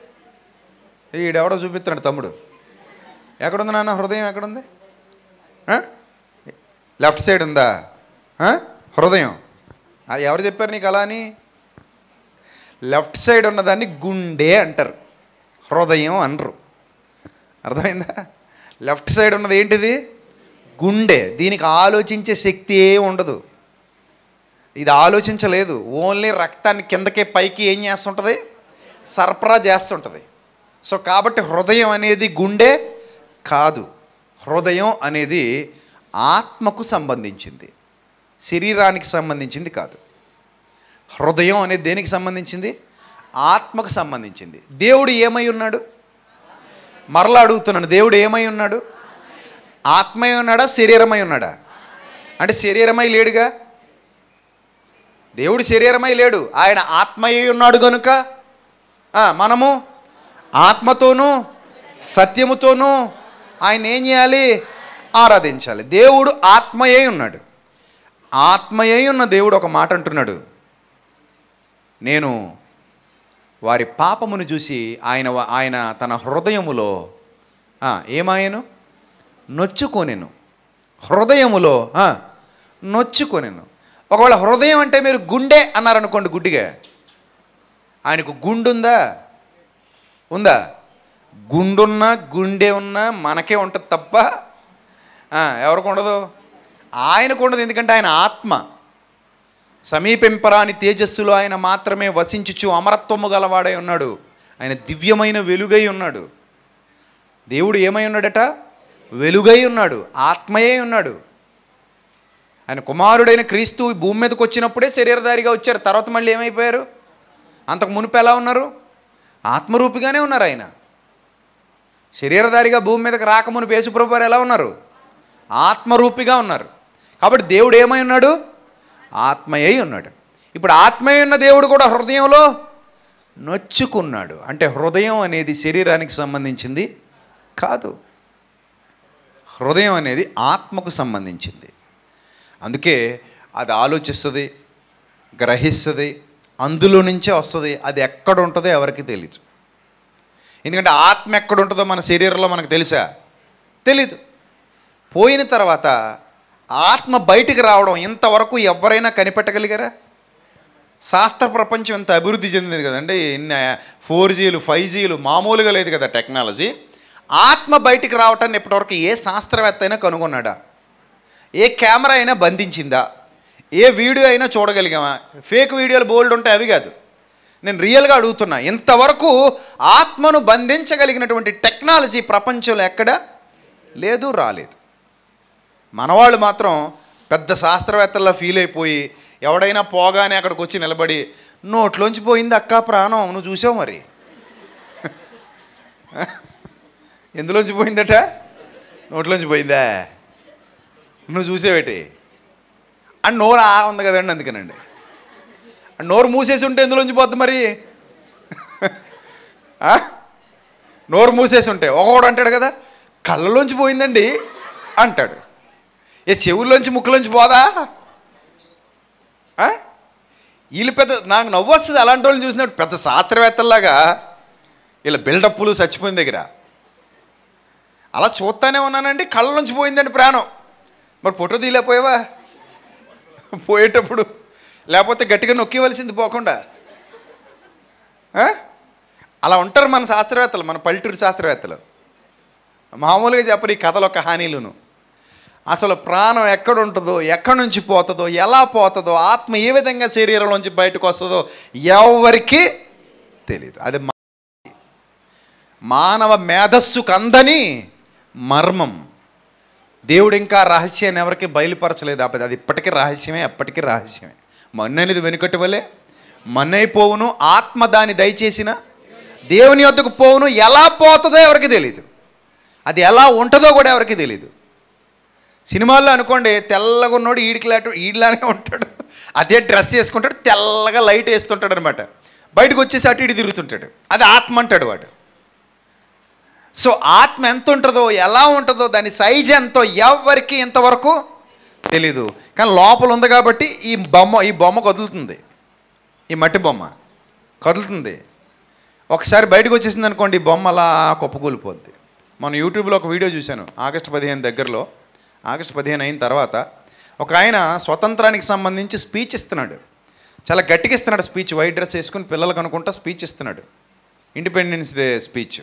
ఈడెవడో చూపిస్తున్నాడు తమ్ముడు ఎక్కడుంది నాన్న హృదయం ఎక్కడుంది లెఫ్ట్ సైడ్ ఉందా హృదయం అది ఎవరు చెప్పారు నీకు అలా అని లెఫ్ట్ సైడ్ ఉన్నదాన్ని గుండె అంటారు హృదయం అనరు అర్థమైందా లెఫ్ట్ సైడ్ ఉన్నది ఏంటిది గుండె దీనికి ఆలోచించే శక్తి ఏ ఉండదు ఇది ఆలోచించలేదు ఓన్లీ రక్తాన్ని కిందకే పైకి ఏం చేస్తుంటుంది సరఫరా చేస్తుంటుంది సో కాబట్టి హృదయం అనేది గుండె కాదు హృదయం అనేది ఆత్మకు సంబంధించింది శరీరానికి సంబంధించింది కాదు హృదయం అనేది దేనికి సంబంధించింది ఆత్మకు సంబంధించింది దేవుడు ఏమై ఉన్నాడు మరలా అడుగుతున్నాను దేవుడు ఏమై ఉన్నాడు ఆత్మై ఉన్నాడా శరీరమై ఉన్నాడా అంటే శరీరమై లేడుగా దేవుడు శరీరమై లేడు ఆయన ఆత్మయ్య ఉన్నాడు కనుక మనము ఆత్మతోనూ సత్యముతోనూ ఆయన ఏం చేయాలి ఆరాధించాలి దేవుడు ఆత్మయే ఉన్నాడు ఆత్మయే ఉన్న దేవుడు ఒక మాట అంటున్నాడు నేను వారి పాపమును చూసి ఆయన ఆయన తన హృదయములో ఏమాయను నొచ్చుకోనేను హృదయములో నొచ్చుకోనేను ఒకవేళ హృదయం అంటే మీరు గుండె అన్నారనుకోండి గుడ్డిగా ఆయనకు గుండుందా ఉందా గుండున్నా గుండె ఉన్నా మనకే ఉంటుంది తప్ప ఎవరికి ఉండదు ఆయనకు ఉండదు ఎందుకంటే ఆయన ఆత్మ సమీపింపరాని తేజస్సులో ఆయన మాత్రమే వసించుచు అమరత్వము గలవాడై ఉన్నాడు ఆయన దివ్యమైన వెలుగై ఉన్నాడు దేవుడు ఏమై ఉన్నాడట వెలుగై ఉన్నాడు ఆత్మయే ఉన్నాడు ఆయన కుమారుడైన క్రీస్తు భూమి మీదకి వచ్చినప్పుడే శరీరధారిగా వచ్చారు తర్వాత మళ్ళీ ఏమైపోయారు అంతకు మునుపు ఎలా ఉన్నారు ఆత్మరూపిగానే ఉన్నారు ఆయన శరీరధారిగా భూమి మీదకి రాకముని పేసుప్రభు ఎలా ఉన్నారు ఆత్మరూపిగా ఉన్నారు కాబట్టి దేవుడు ఏమై ఉన్నాడు ఆత్మయ్య ఉన్నాడు ఇప్పుడు ఆత్మయ్య ఉన్న దేవుడు కూడా హృదయంలో నొచ్చుకున్నాడు అంటే హృదయం అనేది శరీరానికి సంబంధించింది కాదు హృదయం అనేది ఆత్మకు సంబంధించింది అందుకే అది ఆలోచిస్తుంది గ్రహిస్తుంది అందులో నుంచే వస్తుంది అది ఎక్కడ ఉంటుందో ఎవరికి తెలియదు ఎందుకంటే ఆత్మ ఎక్కడ ఉంటుందో మన శరీరంలో మనకు తెలుసా తెలీదు పోయిన తర్వాత ఆత్మ బయటికి రావడం ఇంతవరకు ఎవరైనా కనిపెట్టగలిగారా శాస్త్ర ప్రపంచం ఎంత అభివృద్ధి చెందింది కదండి ఇన్ని ఫోర్ జీలు ఫైవ్ జీలు మామూలుగా లేదు కదా టెక్నాలజీ ఆత్మ బయటికి రావటాన్ని ఇప్పటివరకు ఏ శాస్త్రవేత్త అయినా కనుగొన్నాడా ఏ కెమెరా అయినా బంధించిందా ఏ వీడియో అయినా చూడగలిగామా ఫేక్ వీడియోలు బోల్డ్ ఉంటాయి అవి కాదు నేను రియల్గా అడుగుతున్నా ఇంతవరకు ఆత్మను బంధించగలిగినటువంటి టెక్నాలజీ ప్రపంచంలో ఎక్కడ లేదు రాలేదు మనవాళ్ళు మాత్రం పెద్ద శాస్త్రవేత్తల్లో ఫీల్ అయిపోయి ఎవడైనా పోగానే అక్కడికి వచ్చి నిలబడి నోట్లోంచి పోయింది అక్క ప్రాణం నువ్వు చూసావు మరి ఎందులోంచి పోయిందట నోట్లోంచి పోయిందా నువ్వు చూసావేటి అండ్ నోరు ఆ ఉంది కదండి అందుకనండి నోరు మూసేసి ఉంటే ఎందులోంచి పోద్ది మరి నోరు మూసేసి ఉంటే ఒకడు అంటాడు కదా కళ్ళలోంచి పోయిందండి అంటాడు ఏ చెవుల్లోంచి ముక్కులోంచి పోదా వీళ్ళు పెద్ద నాకు నవ్వు వస్తుంది అలాంటి వాళ్ళని చూసినప్పుడు పెద్ద శాస్త్రవేత్తల్లాగా ఇలా బిల్డప్పులు చచ్చిపోయిన దగ్గర అలా చూస్తానే ఉన్నానండి కళ్ళ నుంచి పోయిందండి ప్రాణం మరి ఫోటో తీయలేకపోయావా పోయేటప్పుడు లేకపోతే గట్టిగా నొక్కివలసింది పోకుండా అలా ఉంటారు మన శాస్త్రవేత్తలు మన పల్లెటూరు శాస్త్రవేత్తలు మామూలుగా చెప్పరు ఈ కథలు ఒక హానీలును అసలు ప్రాణం ఎక్కడుంటుందో ఎక్కడి నుంచి పోతుందో ఎలా పోతుందో ఆత్మ ఏ విధంగా శరీరంలోంచి బయటకు వస్తుందో ఎవరికి తెలియదు అది మానవ మేధస్సుకు అందని మర్మం దేవుడు ఇంకా రహస్యాన్ని ఎవరికి బయలుపరచలేదు అది ఇప్పటికీ రహస్యమే అప్పటికీ రహస్యమే మన్నైనది వెనుకటి మన్నై మన్నైపోవును ఆత్మ దాన్ని దయచేసిన దేవుని వద్దకు పోవును ఎలా పోతుందో ఎవరికి తెలియదు అది ఎలా ఉంటుందో కూడా ఎవరికి తెలియదు సినిమాల్లో అనుకోండి తెల్లగా ఉన్నోడు ఈడికిలాట ఈడిలానే ఉంటాడు అదే డ్రెస్ వేసుకుంటాడు తెల్లగా లైట్ వేస్తుంటాడు అనమాట బయటకు వచ్చేసి అటు ఇటు తిరుగుతుంటాడు అది ఆత్మ అంటాడు వాడు సో ఆత్మ ఎంత ఉంటుందో ఎలా ఉంటుందో దాని సైజ్ ఎంతో ఎవరికి ఇంతవరకు తెలీదు కానీ లోపల ఉంది కాబట్టి ఈ బొమ్మ ఈ బొమ్మ కదులుతుంది ఈ మట్టి బొమ్మ కదులుతుంది ఒకసారి బయటకు వచ్చేసింది అనుకోండి ఈ బొమ్మ అలా కుప్పకూలిపోద్ది మనం యూట్యూబ్లో ఒక వీడియో చూశాను ఆగస్టు పదిహేను దగ్గరలో ఆగస్టు పదిహేను అయిన తర్వాత ఒక ఆయన స్వతంత్రానికి సంబంధించి స్పీచ్ ఇస్తున్నాడు చాలా గట్టిగా ఇస్తున్నాడు స్పీచ్ వైట్ డ్రెస్ వేసుకుని పిల్లలకు అనుకుంటా స్పీచ్ ఇస్తున్నాడు ఇండిపెండెన్స్ డే స్పీచ్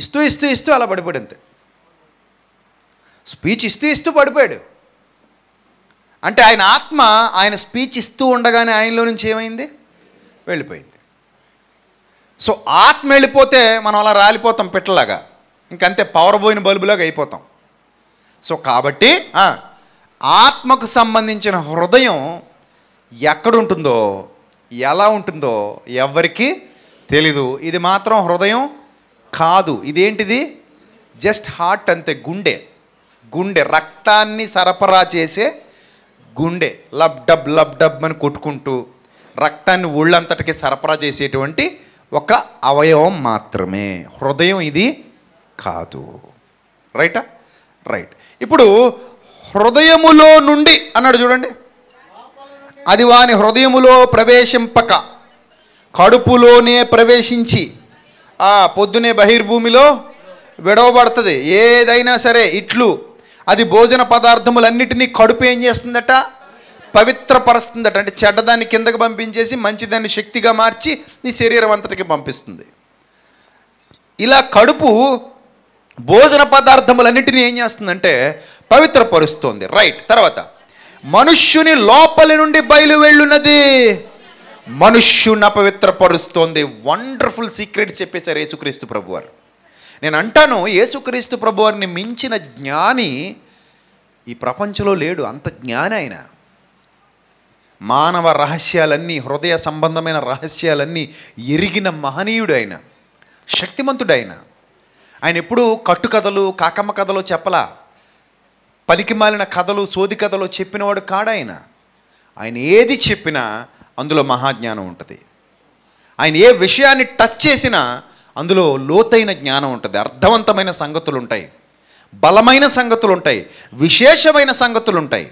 ఇస్తూ ఇస్తూ ఇస్తూ అలా పడిపోయాడు అంతే స్పీచ్ ఇస్తూ ఇస్తూ పడిపోయాడు అంటే ఆయన ఆత్మ ఆయన స్పీచ్ ఇస్తూ ఉండగానే ఆయనలో నుంచి ఏమైంది వెళ్ళిపోయింది సో ఆత్మ వెళ్ళిపోతే మనం అలా రాలిపోతాం పిట్టలాగా ఇంకంతే పోయిన బల్బులాగా అయిపోతాం సో కాబట్టి ఆత్మకు సంబంధించిన హృదయం ఎక్కడుంటుందో ఎలా ఉంటుందో ఎవరికి తెలీదు ఇది మాత్రం హృదయం కాదు ఇదేంటిది జస్ట్ హార్ట్ అంతే గుండె గుండె రక్తాన్ని సరఫరా చేసే గుండె లబ్ డబ్ లబ్ డబ్ అని కొట్టుకుంటూ రక్తాన్ని ఒళ్ళంతటికి సరఫరా చేసేటువంటి ఒక అవయవం మాత్రమే హృదయం ఇది కాదు రైటా రైట్ ఇప్పుడు హృదయములో నుండి అన్నాడు చూడండి అది వాని హృదయములో ప్రవేశింపక కడుపులోనే ప్రవేశించి ఆ పొద్దునే బహిర్భూమిలో విడవబడుతుంది ఏదైనా సరే ఇట్లు అది భోజన పదార్థములన్నిటినీ కడుపు ఏం చేస్తుందట పవిత్రపరుస్తుందట అంటే చెడ్డదాన్ని కిందకి పంపించేసి మంచిదాన్ని శక్తిగా మార్చి నీ శరీరం అంతటికి పంపిస్తుంది ఇలా కడుపు భోజన పదార్థములన్నిటినీ ఏం చేస్తుందంటే పవిత్రపరుస్తుంది రైట్ తర్వాత మనుష్యుని లోపలి నుండి బయలు వెళ్ళున్నది మనుష్యుని అపవిత్రపరుస్తోంది వండర్ఫుల్ సీక్రెట్ చెప్పేశారు యేసుక్రీస్తు ప్రభువారు నేను అంటాను యేసుక్రీస్తు ప్రభువారిని మించిన జ్ఞాని ఈ ప్రపంచంలో లేడు అంత జ్ఞాని ఆయన మానవ రహస్యాలన్నీ హృదయ సంబంధమైన రహస్యాలన్నీ ఎరిగిన మహనీయుడు ఆయన శక్తిమంతుడు ఆయన ఆయన ఎప్పుడూ కట్టుకథలు కాకమ్మ కథలు చెప్పలా పలికిమాలిన కథలు సోది కథలు చెప్పినవాడు కాడాయన ఆయన ఏది చెప్పినా అందులో మహాజ్ఞానం ఉంటుంది ఆయన ఏ విషయాన్ని టచ్ చేసినా అందులో లోతైన జ్ఞానం ఉంటుంది అర్థవంతమైన సంగతులు ఉంటాయి బలమైన సంగతులు ఉంటాయి విశేషమైన సంగతులు ఉంటాయి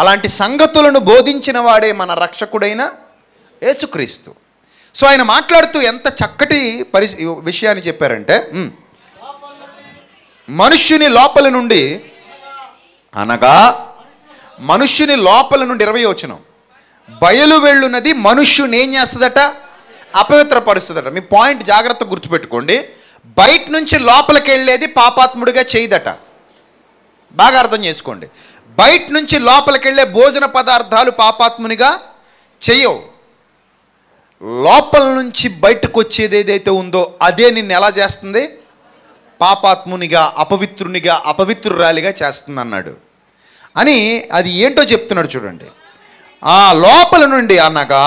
అలాంటి సంగతులను బోధించిన వాడే మన రక్షకుడైన యేసుక్రీస్తు సో ఆయన మాట్లాడుతూ ఎంత చక్కటి పరి విషయాన్ని చెప్పారంటే మనుష్యుని లోపల నుండి అనగా మనుష్యుని లోపల నుండి ఇరవై వచ్చినాం బయలు వెళ్ళున్నది మనుష్యుని ఏం చేస్తుందట అపవిత్రపరుస్తుందట మీ పాయింట్ జాగ్రత్త గుర్తుపెట్టుకోండి బయట నుంచి లోపలికి వెళ్ళేది పాపాత్ముడిగా చేయదట బాగా అర్థం చేసుకోండి బయట నుంచి లోపలికి వెళ్ళే భోజన పదార్థాలు పాపాత్మునిగా చేయవు లోపల నుంచి బయటకు వచ్చేది ఏదైతే ఉందో అదే నిన్ను ఎలా చేస్తుంది పాపాత్మునిగా అపవిత్రునిగా అపవిత్రురాలిగా చేస్తుంది అన్నాడు అని అది ఏంటో చెప్తున్నాడు చూడండి ఆ లోపల నుండి అనగా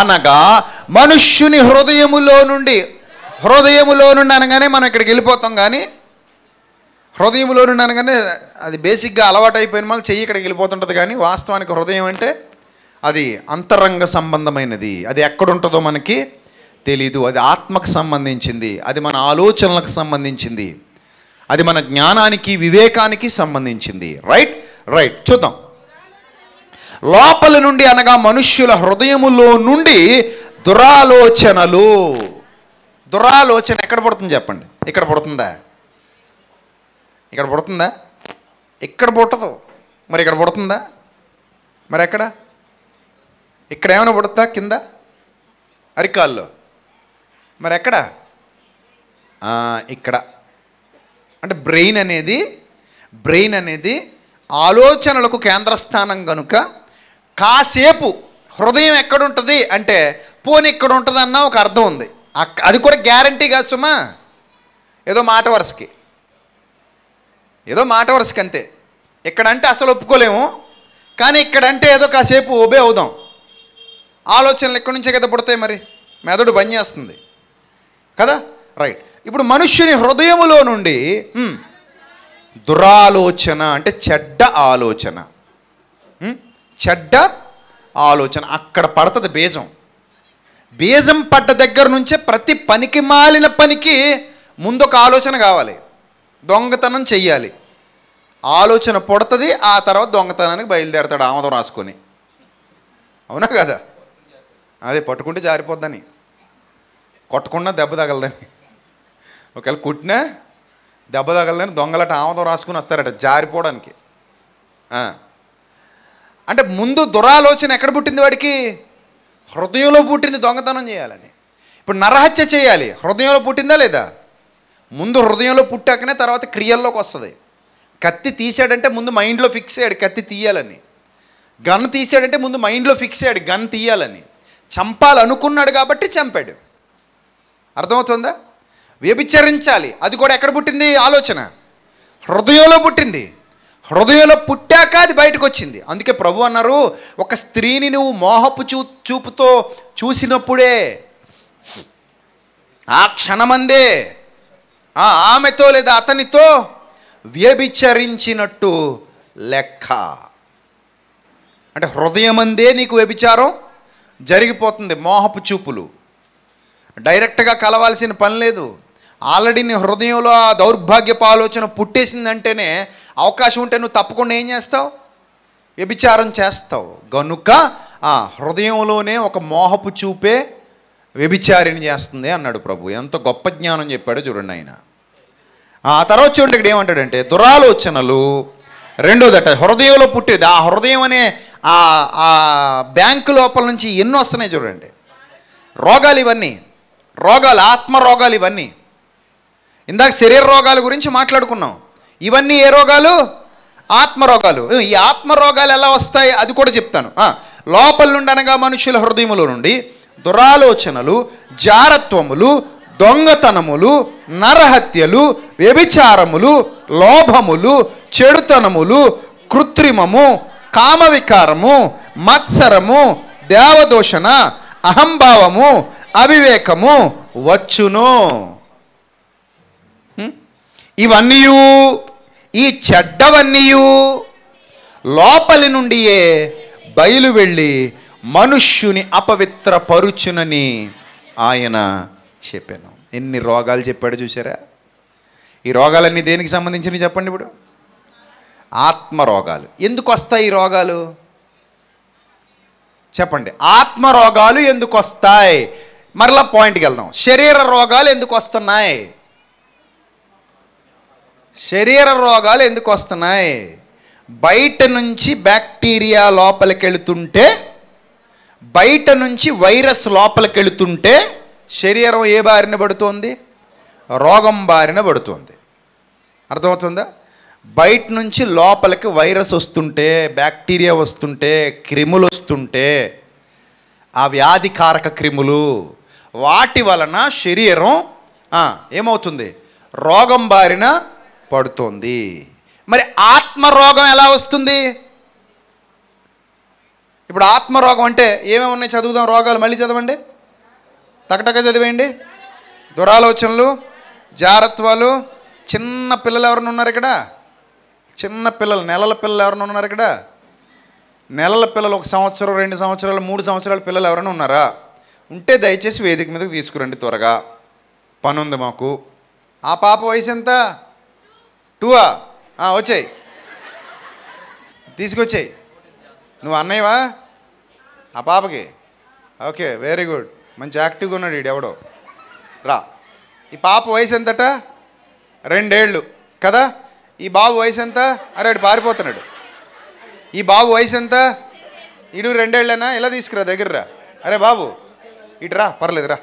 అనగా మనుష్యుని హృదయములో నుండి హృదయములో నుండి అనగానే మనం ఇక్కడికి వెళ్ళిపోతాం కానీ హృదయంలో నుండి అనగానే అది బేసిక్గా అలవాటు అయిపోయిన మళ్ళీ చెయ్యి ఇక్కడికి వెళ్ళిపోతుంటుంది కానీ వాస్తవానికి హృదయం అంటే అది అంతరంగ సంబంధమైనది అది ఎక్కడుంటుందో మనకి తెలీదు అది ఆత్మకు సంబంధించింది అది మన ఆలోచనలకు సంబంధించింది అది మన జ్ఞానానికి వివేకానికి సంబంధించింది రైట్ రైట్ చూద్దాం లోపల నుండి అనగా మనుష్యుల హృదయములో నుండి దురాలోచనలు దురాలోచన ఎక్కడ పడుతుంది చెప్పండి ఇక్కడ పడుతుందా ఇక్కడ పడుతుందా ఇక్కడ పుట్టదు మరి ఇక్కడ పుడుతుందా మరి ఎక్కడ ఇక్కడ ఏమైనా పుడతా కింద అరికాల్లో మరి ఎక్కడ ఇక్కడ అంటే బ్రెయిన్ అనేది బ్రెయిన్ అనేది ఆలోచనలకు కేంద్రస్థానం కనుక కాసేపు హృదయం ఎక్కడుంటుంది అంటే పోని ఇక్కడ ఉంటుంది అన్న ఒక అర్థం ఉంది అది కూడా గ్యారంటీ కాదు సుమా ఏదో మాట వరుసకి ఏదో మాట వరుసకి అంతే ఇక్కడంటే అసలు ఒప్పుకోలేము కానీ ఇక్కడంటే ఏదో కాసేపు ఓబే అవుదాం ఆలోచనలు ఎక్కడి నుంచే కదా పుడతాయి మరి మెదడు బంద్ చేస్తుంది కదా రైట్ ఇప్పుడు మనుష్యుని హృదయములో నుండి దురాలోచన అంటే చెడ్డ ఆలోచన చెడ్డ ఆలోచన అక్కడ పడుతుంది బీజం బీజం పడ్డ దగ్గర నుంచే ప్రతి పనికి మాలిన పనికి ముందు ఒక ఆలోచన కావాలి దొంగతనం చెయ్యాలి ఆలోచన పుడుతుంది ఆ తర్వాత దొంగతనానికి బయలుదేరతాడు ఆమదం రాసుకొని అవునా కదా అదే పట్టుకుంటే జారిపోద్దని కొట్టకుండా దెబ్బ తగలదని ఒకవేళ కుట్టినా దెబ్బ తగలదని దొంగలట ఆమదం రాసుకుని వస్తారట జారిపోవడానికి అంటే ముందు దురాలోచన ఎక్కడ పుట్టింది వాడికి హృదయంలో పుట్టింది దొంగతనం చేయాలని ఇప్పుడు నరహత్య చేయాలి హృదయంలో పుట్టిందా లేదా ముందు హృదయంలో పుట్టాకనే తర్వాత క్రియల్లోకి వస్తుంది కత్తి తీసాడంటే ముందు మైండ్లో ఫిక్స్ అయ్యాడు కత్తి తీయాలని గన్ తీసాడంటే ముందు మైండ్లో ఫిక్స్ అయ్యాడు గన్ తీయాలని చంపాలనుకున్నాడు కాబట్టి చంపాడు అర్థమవుతుందా వ్యభిచరించాలి అది కూడా ఎక్కడ పుట్టింది ఆలోచన హృదయంలో పుట్టింది హృదయంలో పుట్టాక అది బయటకు వచ్చింది అందుకే ప్రభు అన్నారు ఒక స్త్రీని నువ్వు మోహపు చూ చూపుతో చూసినప్పుడే ఆ క్షణమందే ఆమెతో లేదా అతనితో వ్యభిచరించినట్టు లెక్క అంటే హృదయమందే నీకు వ్యభిచారం జరిగిపోతుంది మోహపు చూపులు డైరెక్ట్గా కలవాల్సిన పని లేదు ఆల్రెడీ నీ హృదయంలో ఆ దౌర్భాగ్యపు ఆలోచన పుట్టేసిందంటేనే అవకాశం ఉంటే నువ్వు తప్పకుండా ఏం చేస్తావు వ్యభిచారం చేస్తావు గనుక ఆ హృదయంలోనే ఒక మోహపు చూపే వ్యభిచారిని చేస్తుంది అన్నాడు ప్రభు ఎంత గొప్ప జ్ఞానం చెప్పాడు చూడండి ఆయన ఆ తర్వాత చూడండి ఇక్కడ ఏమంటాడంటే దురాలోచనలు రెండోదట హృదయంలో పుట్టేది ఆ హృదయం అనే ఆ బ్యాంకు లోపల నుంచి ఎన్నో వస్తున్నాయి చూడండి రోగాలు ఇవన్నీ రోగాలు ఆత్మ రోగాలు ఇవన్నీ ఇందాక శరీర రోగాల గురించి మాట్లాడుకున్నాం ఇవన్నీ ఏ రోగాలు ఆత్మరోగాలు ఈ ఆత్మరోగాలు ఎలా వస్తాయి అది కూడా చెప్తాను లోపల నుండి అనగా మనుషుల హృదయములో నుండి దురాలోచనలు జారత్వములు దొంగతనములు నరహత్యలు వ్యభిచారములు లోభములు చెడుతనములు కృత్రిమము కామవికారము మత్సరము దేవదోషణ అహంభావము అవివేకము వచ్చును ఇవన్నీ ఈ చెడ్డవన్నీయు లోపలి నుండియే బయలు వెళ్ళి మనుష్యుని అపవిత్రపరుచునని ఆయన చెప్పాను ఎన్ని రోగాలు చెప్పాడు చూసారా ఈ రోగాలన్నీ దేనికి సంబంధించినవి చెప్పండి ఇప్పుడు ఆత్మరోగాలు ఎందుకు వస్తాయి ఈ రోగాలు చెప్పండి ఆత్మరోగాలు ఎందుకు వస్తాయి మరలా పాయింట్కి వెళ్దాం శరీర రోగాలు ఎందుకు వస్తున్నాయి శరీర రోగాలు ఎందుకు వస్తున్నాయి బయట నుంచి బ్యాక్టీరియా లోపలికి వెళుతుంటే బయట నుంచి వైరస్ లోపలికి వెళుతుంటే శరీరం ఏ బారిన పడుతోంది రోగం బారిన పడుతుంది అర్థమవుతుందా బయట నుంచి లోపలికి వైరస్ వస్తుంటే బ్యాక్టీరియా వస్తుంటే క్రిములు వస్తుంటే ఆ వ్యాధికారక క్రిములు వాటి వలన శరీరం ఏమవుతుంది రోగం బారిన పడుతుంది మరి ఆత్మరోగం ఎలా వస్తుంది ఇప్పుడు ఆత్మరోగం అంటే ఏమేమి ఉన్నాయి చదువుదాం రోగాలు మళ్ళీ చదవండి టకటక చదివేయండి దురాలోచనలు జారత్వాలు చిన్న పిల్లలు ఎవరైనా ఉన్నారు ఇక్కడ చిన్న పిల్లలు నెలల పిల్లలు ఎవరైనా ఉన్నారు ఇక్కడ నెలల పిల్లలు ఒక సంవత్సరం రెండు సంవత్సరాలు మూడు సంవత్సరాల పిల్లలు ఎవరైనా ఉన్నారా ఉంటే దయచేసి వేదిక మీదకి తీసుకురండి త్వరగా పనుంది మాకు ఆ పాప వయసు ఎంత టూవా వచ్చాయి తీసుకొచ్చాయి నువ్వు అన్నయ్యవా ఆ పాపకి ఓకే వెరీ గుడ్ మంచి యాక్టివ్గా ఉన్నాడు ఇడు ఎవడో రా ఈ పాప వయసు ఎంతట రెండేళ్ళు కదా ఈ బాబు వయసు ఎంత అరే పారిపోతున్నాడు ఈ బాబు వయసు ఎంత ఇడు రెండేళ్ళనా ఇలా తీసుకురా దగ్గరరా అరే బాబు ఇటురా పర్లేదురా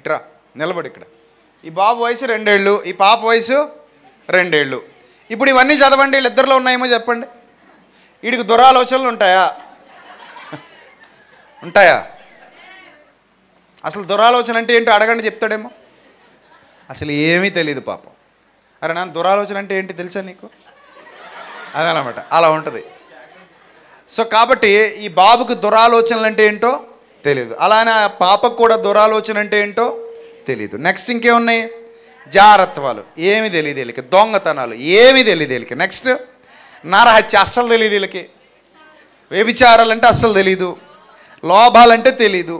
ఇటురా నిలబడి ఇక్కడ ఈ బాబు వయసు రెండేళ్ళు ఈ పాప వయసు రెండేళ్ళు ఇప్పుడు ఇవన్నీ చదవండి వీళ్ళిద్దరిలో ఉన్నాయేమో చెప్పండి వీడికి దురాలోచనలు ఉంటాయా ఉంటాయా అసలు దురాలోచన అంటే ఏంటో అడగండి చెప్తాడేమో అసలు ఏమీ తెలియదు పాపం అరే నా దురాలోచన అంటే ఏంటి తెలుసా నీకు అదే అనమాట అలా ఉంటుంది సో కాబట్టి ఈ బాబుకి దురాలోచనలు అంటే ఏంటో తెలియదు అలానే ఆ పాపకు కూడా దురాలోచన అంటే ఏంటో తెలియదు నెక్స్ట్ ఇంకేమున్నాయి జారత్వాలు ఏమి తెలియదు వీళ్ళకి దొంగతనాలు ఏమి తెలియదు వీళ్ళకి నెక్స్ట్ నరహత్య అస్సలు తెలియదు వీళ్ళకి అంటే అస్సలు తెలీదు లోభాలంటే తెలీదు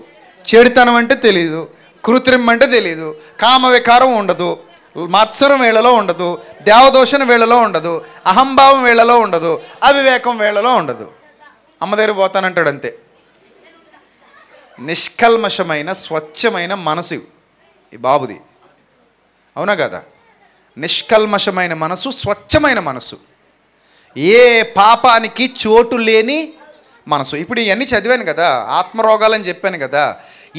చెడుతనం అంటే తెలీదు కృత్రిమం అంటే తెలీదు కామ వికారం ఉండదు మత్సరం వేళలో ఉండదు దేవదోషణ వేళలో ఉండదు అహంభావం వేళలో ఉండదు అవివేకం వేళలో ఉండదు అమ్మ దగ్గర పోతానంటాడు అంతే నిష్కల్మషమైన స్వచ్ఛమైన మనసు ఈ బాబుది అవునా కదా నిష్కల్మషమైన మనసు స్వచ్ఛమైన మనసు ఏ పాపానికి చోటు లేని మనసు ఇప్పుడు ఇవన్నీ చదివాను కదా ఆత్మరోగాలని చెప్పాను కదా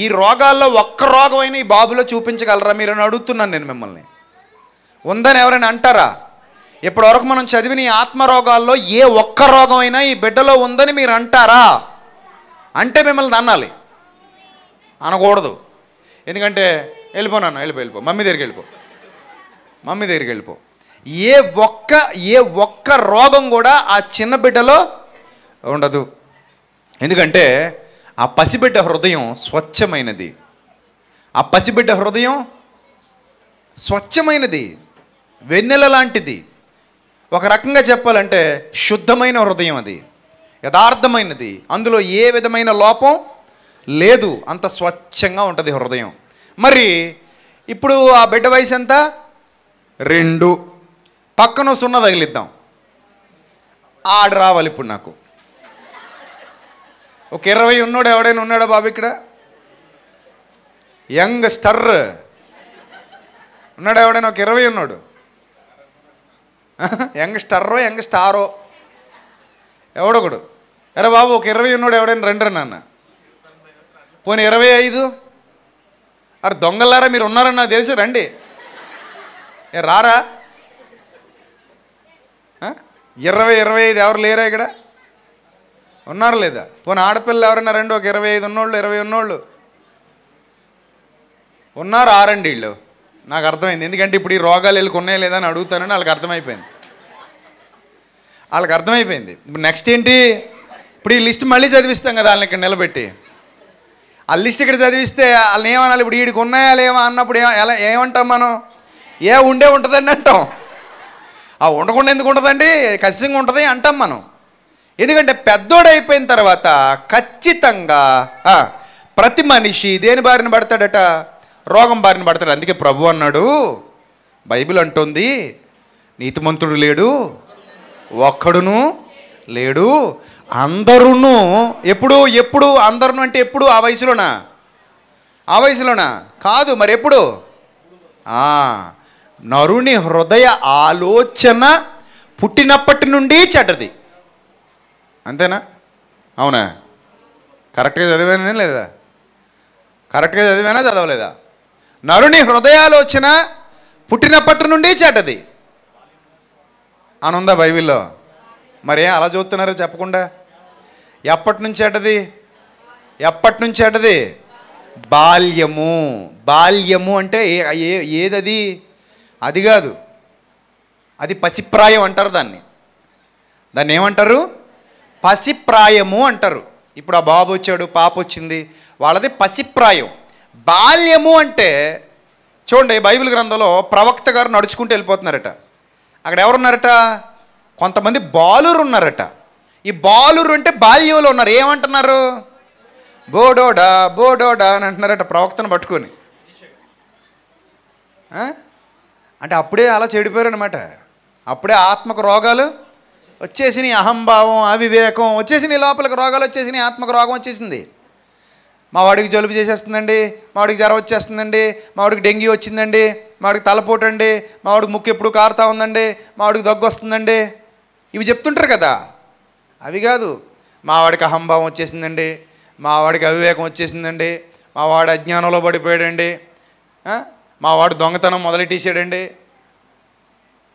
ఈ రోగాల్లో ఒక్క రోగమైన ఈ బాబులో చూపించగలరా మీరు అని అడుగుతున్నాను నేను మిమ్మల్ని ఉందని ఎవరైనా అంటారా ఇప్పటివరకు మనం చదివిన ఈ ఆత్మరోగాల్లో ఏ ఒక్క రోగమైనా ఈ బిడ్డలో ఉందని మీరు అంటారా అంటే మిమ్మల్ని దన్నాలి అనకూడదు ఎందుకంటే వెళ్ళిపోనన్నా వెళ్ళిపో వెళ్ళిపో మమ్మీ దగ్గరికి వెళ్ళిపో మమ్మీ దగ్గరికి వెళ్ళిపో ఏ ఒక్క ఏ ఒక్క రోగం కూడా ఆ చిన్న బిడ్డలో ఉండదు ఎందుకంటే ఆ పసిబిడ్డ హృదయం స్వచ్ఛమైనది ఆ పసిబిడ్డ హృదయం స్వచ్ఛమైనది వెన్నెల లాంటిది ఒక రకంగా చెప్పాలంటే శుద్ధమైన హృదయం అది యథార్థమైనది అందులో ఏ విధమైన లోపం లేదు అంత స్వచ్ఛంగా ఉంటుంది హృదయం మరి ఇప్పుడు ఆ బిడ్డ వయసు ఎంత రెండు పక్కన సున్నా తగిలిద్దాం ఆడు రావాలి ఇప్పుడు నాకు ఒక ఇరవై ఉన్నాడు ఎవడైనా ఉన్నాడా బాబు ఇక్కడ యంగ్ స్టర్ ఉన్నాడు ఎవడైనా ఒక ఇరవై ఉన్నాడు యంగ్ స్టర్రో యంగ్ స్టారో ఎవడొకడు అరే బాబు ఒక ఇరవై ఉన్నాడు ఎవడైనా రండి నాన్న పోనీ ఇరవై ఐదు అరే దొంగలారా మీరు ఉన్నారని నాకు తెలిసి రండి నేను రారా ఇరవై ఇరవై ఐదు ఎవరు లేరా ఇక్కడ ఉన్నారు లేదా పోనీ ఆడపిల్లలు ఎవరన్నా రెండు ఒక ఇరవై ఐదు ఉన్నోళ్ళు ఇరవై ఉన్నోళ్ళు ఉన్నారు ఆరండి వీళ్ళు నాకు అర్థమైంది ఎందుకంటే ఇప్పుడు ఈ రోగాలు వీళ్ళకి ఉన్నాయి లేదా అని అడుగుతానని వాళ్ళకి అర్థమైపోయింది వాళ్ళకి అర్థమైపోయింది ఇప్పుడు నెక్స్ట్ ఏంటి ఇప్పుడు ఈ లిస్ట్ మళ్ళీ చదివిస్తాం కదా వాళ్ళని ఇక్కడ నిలబెట్టి ఆ లిస్ట్ ఇక్కడ చదివిస్తే వాళ్ళని ఏమనాలి ఇప్పుడు వీడికి ఉన్నాయా లేవా అన్నప్పుడు ఎలా ఏమంటాం మనం ఏ ఉండే ఉంటుందండి అంటాం ఆ ఉండకుండా ఎందుకు ఉంటుందండి ఖచ్చితంగా ఉంటుంది అంటాం మనం ఎందుకంటే పెద్దోడు అయిపోయిన తర్వాత ఖచ్చితంగా ప్రతి మనిషి దేని బారిన పడతాడట రోగం బారిన పడతాడు అందుకే ప్రభు అన్నాడు బైబిల్ అంటుంది నీతిమంతుడు లేడు ఒక్కడును లేడు అందరును ఎప్పుడు ఎప్పుడు అందరును అంటే ఎప్పుడు ఆ వయసులోనా ఆ వయసులోనా కాదు మరి ఎప్పుడు నరుని హృదయ ఆలోచన పుట్టినప్పటి నుండి చెడ్డది అంతేనా అవునా కరెక్ట్గా చదివానే లేదా కరెక్ట్గా చదివానా చదవలేదా నరుని హృదయాలోచన పుట్టినప్పటి నుండి చెడ్డది అనుందా బైబిల్లో మరి ఏం అలా చూస్తున్నారో చెప్పకుండా ఎప్పటి నుంచి అడ్డది ఎప్పటి నుంచి అడ్డది బాల్యము బాల్యము అంటే ఏ ఏదది అది కాదు అది పసిప్రాయం అంటారు దాన్ని దాన్ని ఏమంటారు పసిప్రాయము అంటారు ఇప్పుడు ఆ బాబు వచ్చాడు పాప వచ్చింది వాళ్ళది పసిప్రాయం బాల్యము అంటే చూడండి బైబిల్ గ్రంథంలో ప్రవక్త గారు నడుచుకుంటూ వెళ్ళిపోతున్నారట అక్కడ ఎవరున్నారట కొంతమంది బాలురు ఉన్నారట ఈ బాలురు అంటే బాల్యంలో ఉన్నారు ఏమంటున్నారు బోడోడా బోడోడా అని అంటున్నారట ప్రవక్తను పట్టుకొని అంటే అప్పుడే అలా చెడిపోయారనమాట అప్పుడే ఆత్మకు రోగాలు వచ్చేసినాయి అహంభావం అవివేకం వచ్చేసినాయి లోపలికి రోగాలు వచ్చేసినాయి ఆత్మకు రోగం వచ్చేసింది మా వాడికి జలుబు చేసేస్తుందండి మా వాడికి జ్వరం వచ్చేస్తుందండి మా వాడికి డెంగ్యూ వచ్చిందండి మా వాడికి తలపోటండి మా వాడికి ముక్కు ఎప్పుడు కారుతా ఉందండి మా వాడికి దగ్గు వస్తుందండి ఇవి చెప్తుంటారు కదా అవి కాదు మా వాడికి అహంభావం వచ్చేసిందండి మా వాడికి అవివేకం వచ్చేసిందండి మా వాడి అజ్ఞానంలో పడిపోయాడండి మా వాడు దొంగతనం మొదలెట్టేసాడండి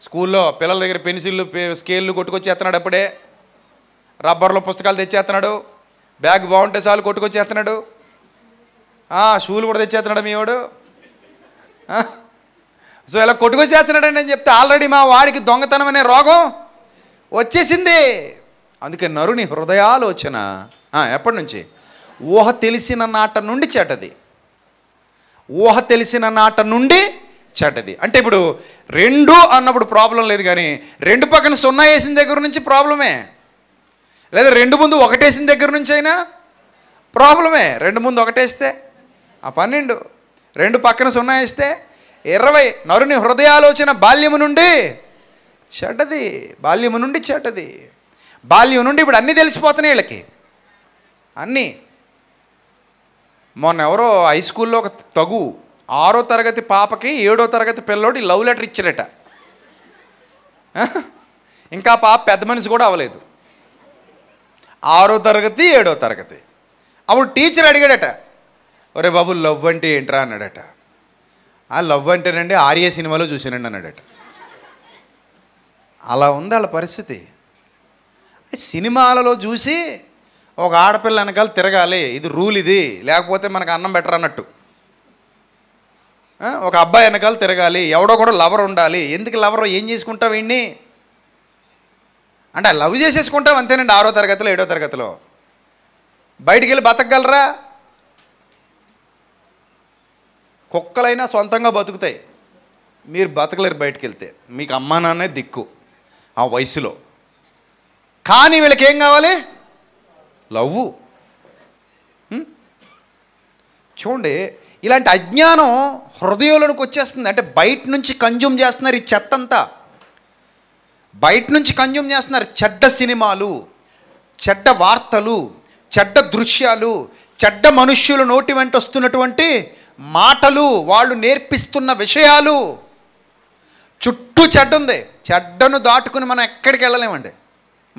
స్కూల్లో పిల్లల దగ్గర పెన్సిళ్ళు స్కేళ్ళు కొట్టుకొచ్చేస్తున్నాడు అప్పుడే రబ్బర్లో పుస్తకాలు తెచ్చేస్తున్నాడు బ్యాగ్ బాగుంటే చాలు కొట్టుకొచ్చేస్తున్నాడు షూలు కూడా తెచ్చేస్తున్నాడు మీ వాడు సో ఇలా కొట్టుకొచ్చేస్తున్నాడండి అని చెప్తే ఆల్రెడీ మా వాడికి దొంగతనం అనే రోగం వచ్చేసింది అందుకే నరుని వచ్చిన ఎప్పటి నుంచి ఊహ తెలిసిన నాట నుండి చెటది ఊహ తెలిసిన నాట నుండి చెడ్డది అంటే ఇప్పుడు రెండు అన్నప్పుడు ప్రాబ్లం లేదు కానీ రెండు పక్కన సున్నా వేసిన దగ్గర నుంచి ప్రాబ్లమే లేదా రెండు ముందు ఒకటేసిన దగ్గర నుంచి అయినా ప్రాబ్లమే రెండు ముందు ఒకటేస్తే ఆ పన్నెండు రెండు పక్కన సున్నా వేస్తే ఇరవై నరుని హృదయాలోచన బాల్యము నుండి చెడ్డది బాల్యము నుండి చెడ్డది బాల్యం నుండి ఇప్పుడు అన్నీ తెలిసిపోతున్నాయి వీళ్ళకి అన్నీ మొన్న ఎవరో హై స్కూల్లో ఒక తగు ఆరో తరగతి పాపకి ఏడో తరగతి పిల్లోడి లవ్ లెటర్ ఇచ్చారట ఇంకా పాప పెద్ద మనిషి కూడా అవ్వలేదు ఆరో తరగతి ఏడో తరగతి అప్పుడు టీచర్ అడిగాడట ఒరే బాబు లవ్ అంటే ఏంట్రా అన్నాడట ఆ లవ్ అంటేనండి ఆర్య సినిమాలో చూసానండి అన్నాడట అలా ఉంది వాళ్ళ పరిస్థితి సినిమాలలో చూసి ఒక ఆడపిల్ల వెనకాల తిరగాలి ఇది రూల్ ఇది లేకపోతే మనకు అన్నం బెటర్ అన్నట్టు ఒక అబ్బాయి వెనకాల తిరగాలి ఎవడో కూడా లవర్ ఉండాలి ఎందుకు లవర్ ఏం చేసుకుంటావు వీడిని అంటే లవ్ చేసేసుకుంటాం అంతేనండి ఆరో తరగతిలో ఏడో తరగతిలో బయటికి వెళ్ళి బతకగలరా కుక్కలైనా సొంతంగా బతుకుతాయి మీరు బతకలేరు బయటికి వెళ్తే మీకు అమ్మా నాన్నే దిక్కు ఆ వయసులో కానీ వీళ్ళకి ఏం కావాలి లవ్వు చూడండి ఇలాంటి అజ్ఞానం హృదయంలోనికి వచ్చేస్తుంది అంటే బయట నుంచి కన్జ్యూమ్ చేస్తున్నారు ఈ చెత్త అంతా బయట నుంచి కన్జ్యూమ్ చేస్తున్నారు చెడ్డ సినిమాలు చెడ్డ వార్తలు చెడ్డ దృశ్యాలు చెడ్డ మనుష్యుల నోటి వెంట వస్తున్నటువంటి మాటలు వాళ్ళు నేర్పిస్తున్న విషయాలు చుట్టూ చెడ్డ ఉంది చెడ్డను దాటుకుని మనం ఎక్కడికి వెళ్ళలేమండి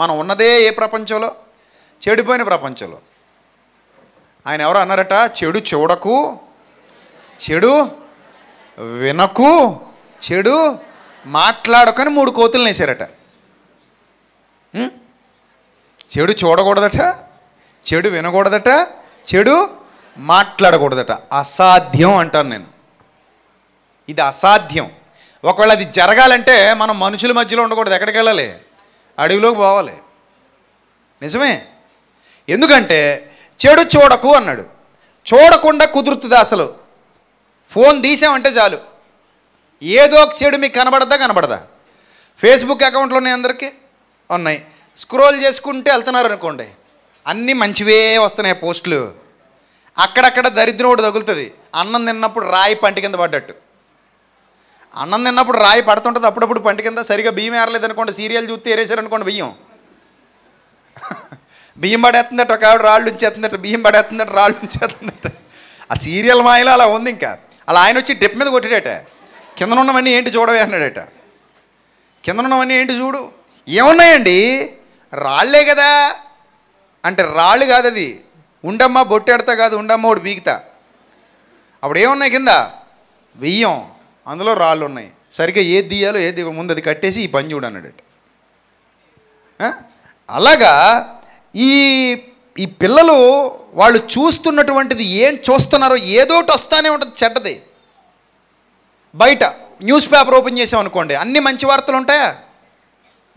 మనం ఉన్నదే ఏ ప్రపంచంలో చెడిపోయిన ప్రపంచంలో ఆయన ఎవరు అన్నారట చెడు చూడకు చెడు వినకు చెడు మాట్లాడకని మూడు కోతులు వేశారట చెడు చూడకూడదట చెడు వినకూడదట చెడు మాట్లాడకూడదట అసాధ్యం అంటాను నేను ఇది అసాధ్యం ఒకవేళ అది జరగాలంటే మనం మనుషుల మధ్యలో ఉండకూడదు ఎక్కడికి వెళ్ళాలి అడవిలోకి పోవాలి నిజమే ఎందుకంటే చెడు చూడకు అన్నాడు చూడకుండా కుదురుతుంది అసలు ఫోన్ తీసామంటే చాలు ఏదో ఒక చెడు మీకు కనబడదా కనబడదా ఫేస్బుక్ అకౌంట్లో ఉన్నాయి అందరికీ ఉన్నాయి స్క్రోల్ చేసుకుంటే వెళ్తున్నారు అనుకోండి అన్నీ మంచివే వస్తున్నాయి పోస్టులు అక్కడక్కడ దరిద్రం ఒకటి తగులుతుంది అన్నం తిన్నప్పుడు రాయి పంట కింద పడ్డట్టు అన్నం తిన్నప్పుడు రాయి పడుతుంటుంది అప్పుడప్పుడు పంట కింద సరిగా బియ్యం ఏరలేదనుకోండి సీరియల్ చూస్తే ఏరేశారనుకోండి బియ్యం బియ్యం పడేస్తుందట ఒక ఆవిడ రాళ్ళు ఉంచేస్తుందట బియ్యం పడేస్తుందట రాళ్ళు ఉంచేస్తుందట ఆ సీరియల్ మాయలో అలా ఉంది ఇంకా అలా ఆయన వచ్చి డెప్ మీద కొట్టాడట కింద ఉన్నవన్నీ ఏంటి చూడవే అన్నాడట కింద ఉన్నవన్నీ ఏంటి చూడు ఏమున్నాయండి రాళ్లే కదా అంటే రాళ్ళు కాదు అది ఉండమ్మా బొట్టెడతా కాదు ఉండమ్మా ఒకటి బీగుతా అప్పుడు ఏమున్నాయి కింద బియ్యం అందులో రాళ్ళు ఉన్నాయి సరిగ్గా ఏది తీయాలో ఏది ముందు అది కట్టేసి ఈ పని చూడు అన్నాడట అలాగా ఈ ఈ పిల్లలు వాళ్ళు చూస్తున్నటువంటిది ఏం చూస్తున్నారో ఏదోటి వస్తానే ఉంటుంది చెడ్డది బయట న్యూస్ పేపర్ ఓపెన్ చేసామనుకోండి అన్ని మంచి వార్తలు ఉంటాయా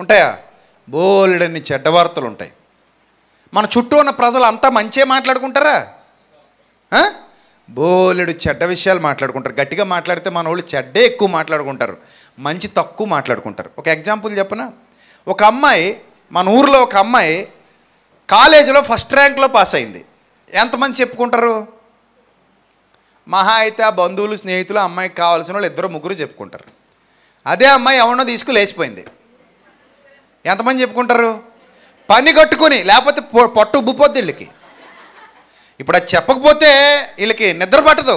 ఉంటాయా అన్ని చెడ్డ వార్తలు ఉంటాయి మన చుట్టూ ఉన్న ప్రజలు అంతా మంచే మాట్లాడుకుంటారా బోలెడు చెడ్డ విషయాలు మాట్లాడుకుంటారు గట్టిగా మాట్లాడితే మన వాళ్ళు చెడ్డే ఎక్కువ మాట్లాడుకుంటారు మంచి తక్కువ మాట్లాడుకుంటారు ఒక ఎగ్జాంపుల్ చెప్పనా ఒక అమ్మాయి మన ఊరిలో ఒక అమ్మాయి కాలేజీలో ఫస్ట్ ర్యాంక్లో పాస్ అయింది ఎంతమంది చెప్పుకుంటారు మహా అయితే ఆ బంధువులు స్నేహితులు అమ్మాయికి కావాల్సిన వాళ్ళు ఇద్దరు ముగ్గురు చెప్పుకుంటారు అదే అమ్మాయి ఎవరినో తీసుకుని లేచిపోయింది ఎంతమంది చెప్పుకుంటారు పని కట్టుకుని లేకపోతే పొట్టు ఉబ్బిపోద్ది వీళ్ళకి ఇప్పుడు అది చెప్పకపోతే వీళ్ళకి నిద్ర పట్టదు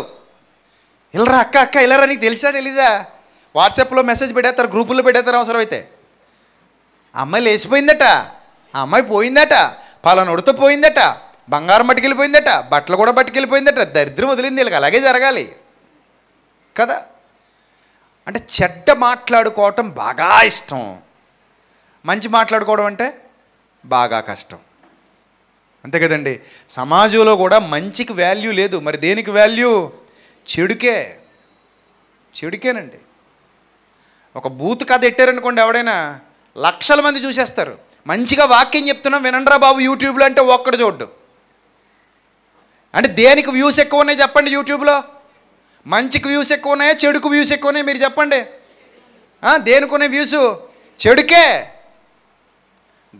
ఇల్లరా అక్క అక్క ఇల్లరా నీకు తెలిసా తెలీదా వాట్సాప్లో మెసేజ్ పెట్టేస్తారు గ్రూపుల్లో పెట్టేస్తారు అవసరం అయితే అమ్మాయి లేచిపోయిందట ఆ అమ్మాయి పోయిందట పాలన ఉడతపోయిందట బంగారం పట్టుకెళ్ళిపోయిందట బట్టలు కూడా పట్టుకెళ్ళిపోయిందట దరిద్రం వదిలింది వీళ్ళకి అలాగే జరగాలి కదా అంటే చెడ్డ మాట్లాడుకోవటం బాగా ఇష్టం మంచి మాట్లాడుకోవడం అంటే బాగా కష్టం అంతే కదండి సమాజంలో కూడా మంచికి వాల్యూ లేదు మరి దేనికి వాల్యూ చెడుకే చెడుకేనండి ఒక బూత్ కథ ఎట్టారనుకోండి ఎవడైనా లక్షల మంది చూసేస్తారు మంచిగా వాక్యం చెప్తున్నాం వినండ్రా బాబు యూట్యూబ్లో అంటే ఒక్కడు చూడ్డు అంటే దేనికి వ్యూస్ ఎక్కువ ఉన్నాయి చెప్పండి యూట్యూబ్లో మంచికి వ్యూస్ ఎక్కువ ఉన్నాయా చెడుకు వ్యూస్ ఎక్కువ ఉన్నాయి మీరు చెప్పండి దేనికొనే వ్యూస్ చెడుకే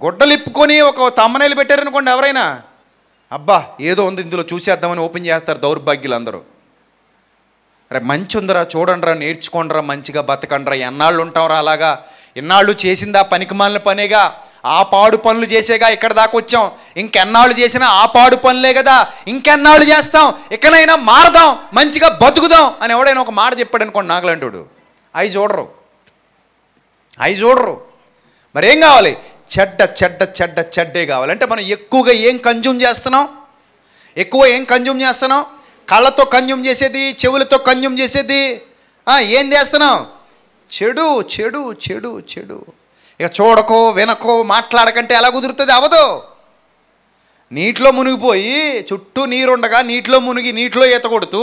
గుడ్డలిప్పుకొని ఒక తమ్మనేలు పెట్టారనుకోండి ఎవరైనా అబ్బా ఏదో ఉంది ఇందులో చూసేద్దామని ఓపెన్ చేస్తారు దౌర్భాగ్యులు అందరూ అరే మంచి ఉందిరా చూడండిరా నేర్చుకోండిరా మంచిగా బతకండిరా ఎన్నాళ్ళు ఉంటాంరా అలాగా ఎన్నాళ్ళు చేసిందా మాలిన పనేగా ఆ పాడు పనులు చేసేగా ఇక్కడ దాకా వచ్చాం ఇంకెన్నాళ్ళు చేసినా ఆ పాడు పనులే కదా ఇంకెన్నాళ్ళు చేస్తాం ఇకనైనా మారదాం మంచిగా బతుకుదాం అని ఎవడైనా ఒక మాట చెప్పాడు అనుకోండి నాగలంటుడు అవి చూడరు అవి చూడరు మరి ఏం కావాలి చెడ్డ చెడ్డ చెడ్డ చెడ్డే కావాలి అంటే మనం ఎక్కువగా ఏం కన్జ్యూమ్ చేస్తున్నాం ఎక్కువ ఏం కన్జ్యూమ్ చేస్తున్నాం కళ్ళతో కన్జ్యూమ్ చేసేది చెవులతో కన్జ్యూమ్ చేసేది ఏం చేస్తున్నాం చెడు చెడు చెడు చెడు ఇక చూడకో వినకో మాట్లాడకంటే ఎలా కుదురుతుంది అవదు నీటిలో మునిగిపోయి చుట్టూ నీరుండగా నీటిలో మునిగి నీటిలో ఈత కొడుతూ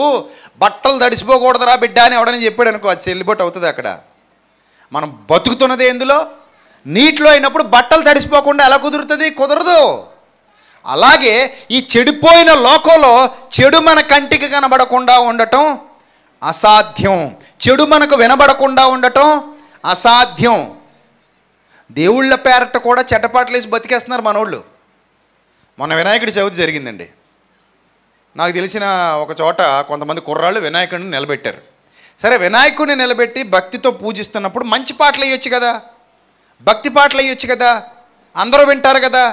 బట్టలు తడిసిపోకూడదురా బిడ్డ అని ఎవడని చెప్పాడు అనుకో అది చెల్లిబొట్టు అవుతుంది అక్కడ మనం బతుకుతున్నది ఎందులో నీటిలో అయినప్పుడు బట్టలు తడిసిపోకుండా ఎలా కుదురుతుంది కుదరదు అలాగే ఈ చెడిపోయిన లోకంలో చెడు మన కంటికి కనబడకుండా ఉండటం అసాధ్యం చెడు మనకు వినబడకుండా ఉండటం అసాధ్యం దేవుళ్ళ పేరట కూడా చెడ్డపాట్లు వేసి బతికేస్తున్నారు మనోళ్ళు మొన్న వినాయకుడి చవితి జరిగిందండి నాకు తెలిసిన ఒక చోట కొంతమంది కుర్రాళ్ళు వినాయకుడిని నిలబెట్టారు సరే వినాయకుడిని నిలబెట్టి భక్తితో పూజిస్తున్నప్పుడు మంచి పాటలు వేయొచ్చు కదా భక్తి పాటలు వేయొచ్చు కదా అందరూ వింటారు కదా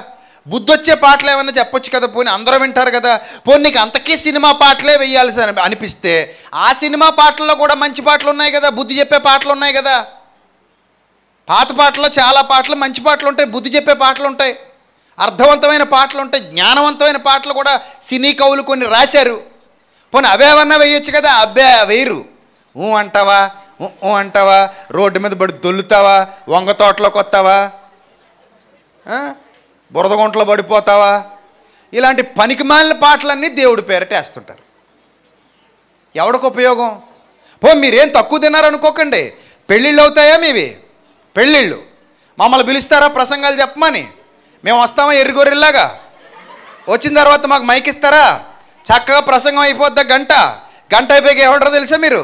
బుద్ధొచ్చే పాటలు ఏమైనా చెప్పొచ్చు కదా పోనీ అందరూ వింటారు కదా పోనీ నీకు అంతకీ సినిమా పాటలే వేయాల్సి అనిపిస్తే ఆ సినిమా పాటల్లో కూడా మంచి పాటలు ఉన్నాయి కదా బుద్ధి చెప్పే పాటలు ఉన్నాయి కదా పాత పాటల్లో చాలా పాటలు మంచి పాటలు ఉంటాయి బుద్ధి చెప్పే పాటలు ఉంటాయి అర్థవంతమైన పాటలు ఉంటాయి జ్ఞానవంతమైన పాటలు కూడా సినీ కవులు కొన్ని రాశారు పోనీ అవేవన్నా వేయొచ్చు కదా అబ్బే వేయరు ఊ అంటావా ఊ అంటావా రోడ్డు మీద పడి దొల్లుతావా వంగ తోటలోకి వస్తావా బురదగుంటలో పడిపోతావా ఇలాంటి పనికిమాలిన పాటలన్నీ దేవుడి పేరట వేస్తుంటారు ఎవడికి ఉపయోగం పో మీరేం తక్కువ తిన్నారనుకోకండి పెళ్ళిళ్ళు అవుతాయా మీవి పెళ్ళిళ్ళు మమ్మల్ని పిలుస్తారా ప్రసంగాలు చెప్పమని మేము వస్తామా ఎర్రిగొర్రెల్లాగా వచ్చిన తర్వాత మాకు మైక్ ఇస్తారా చక్కగా ప్రసంగం అయిపోద్దా గంట గంట అయిపోయాక ఏమంటారో తెలుసా మీరు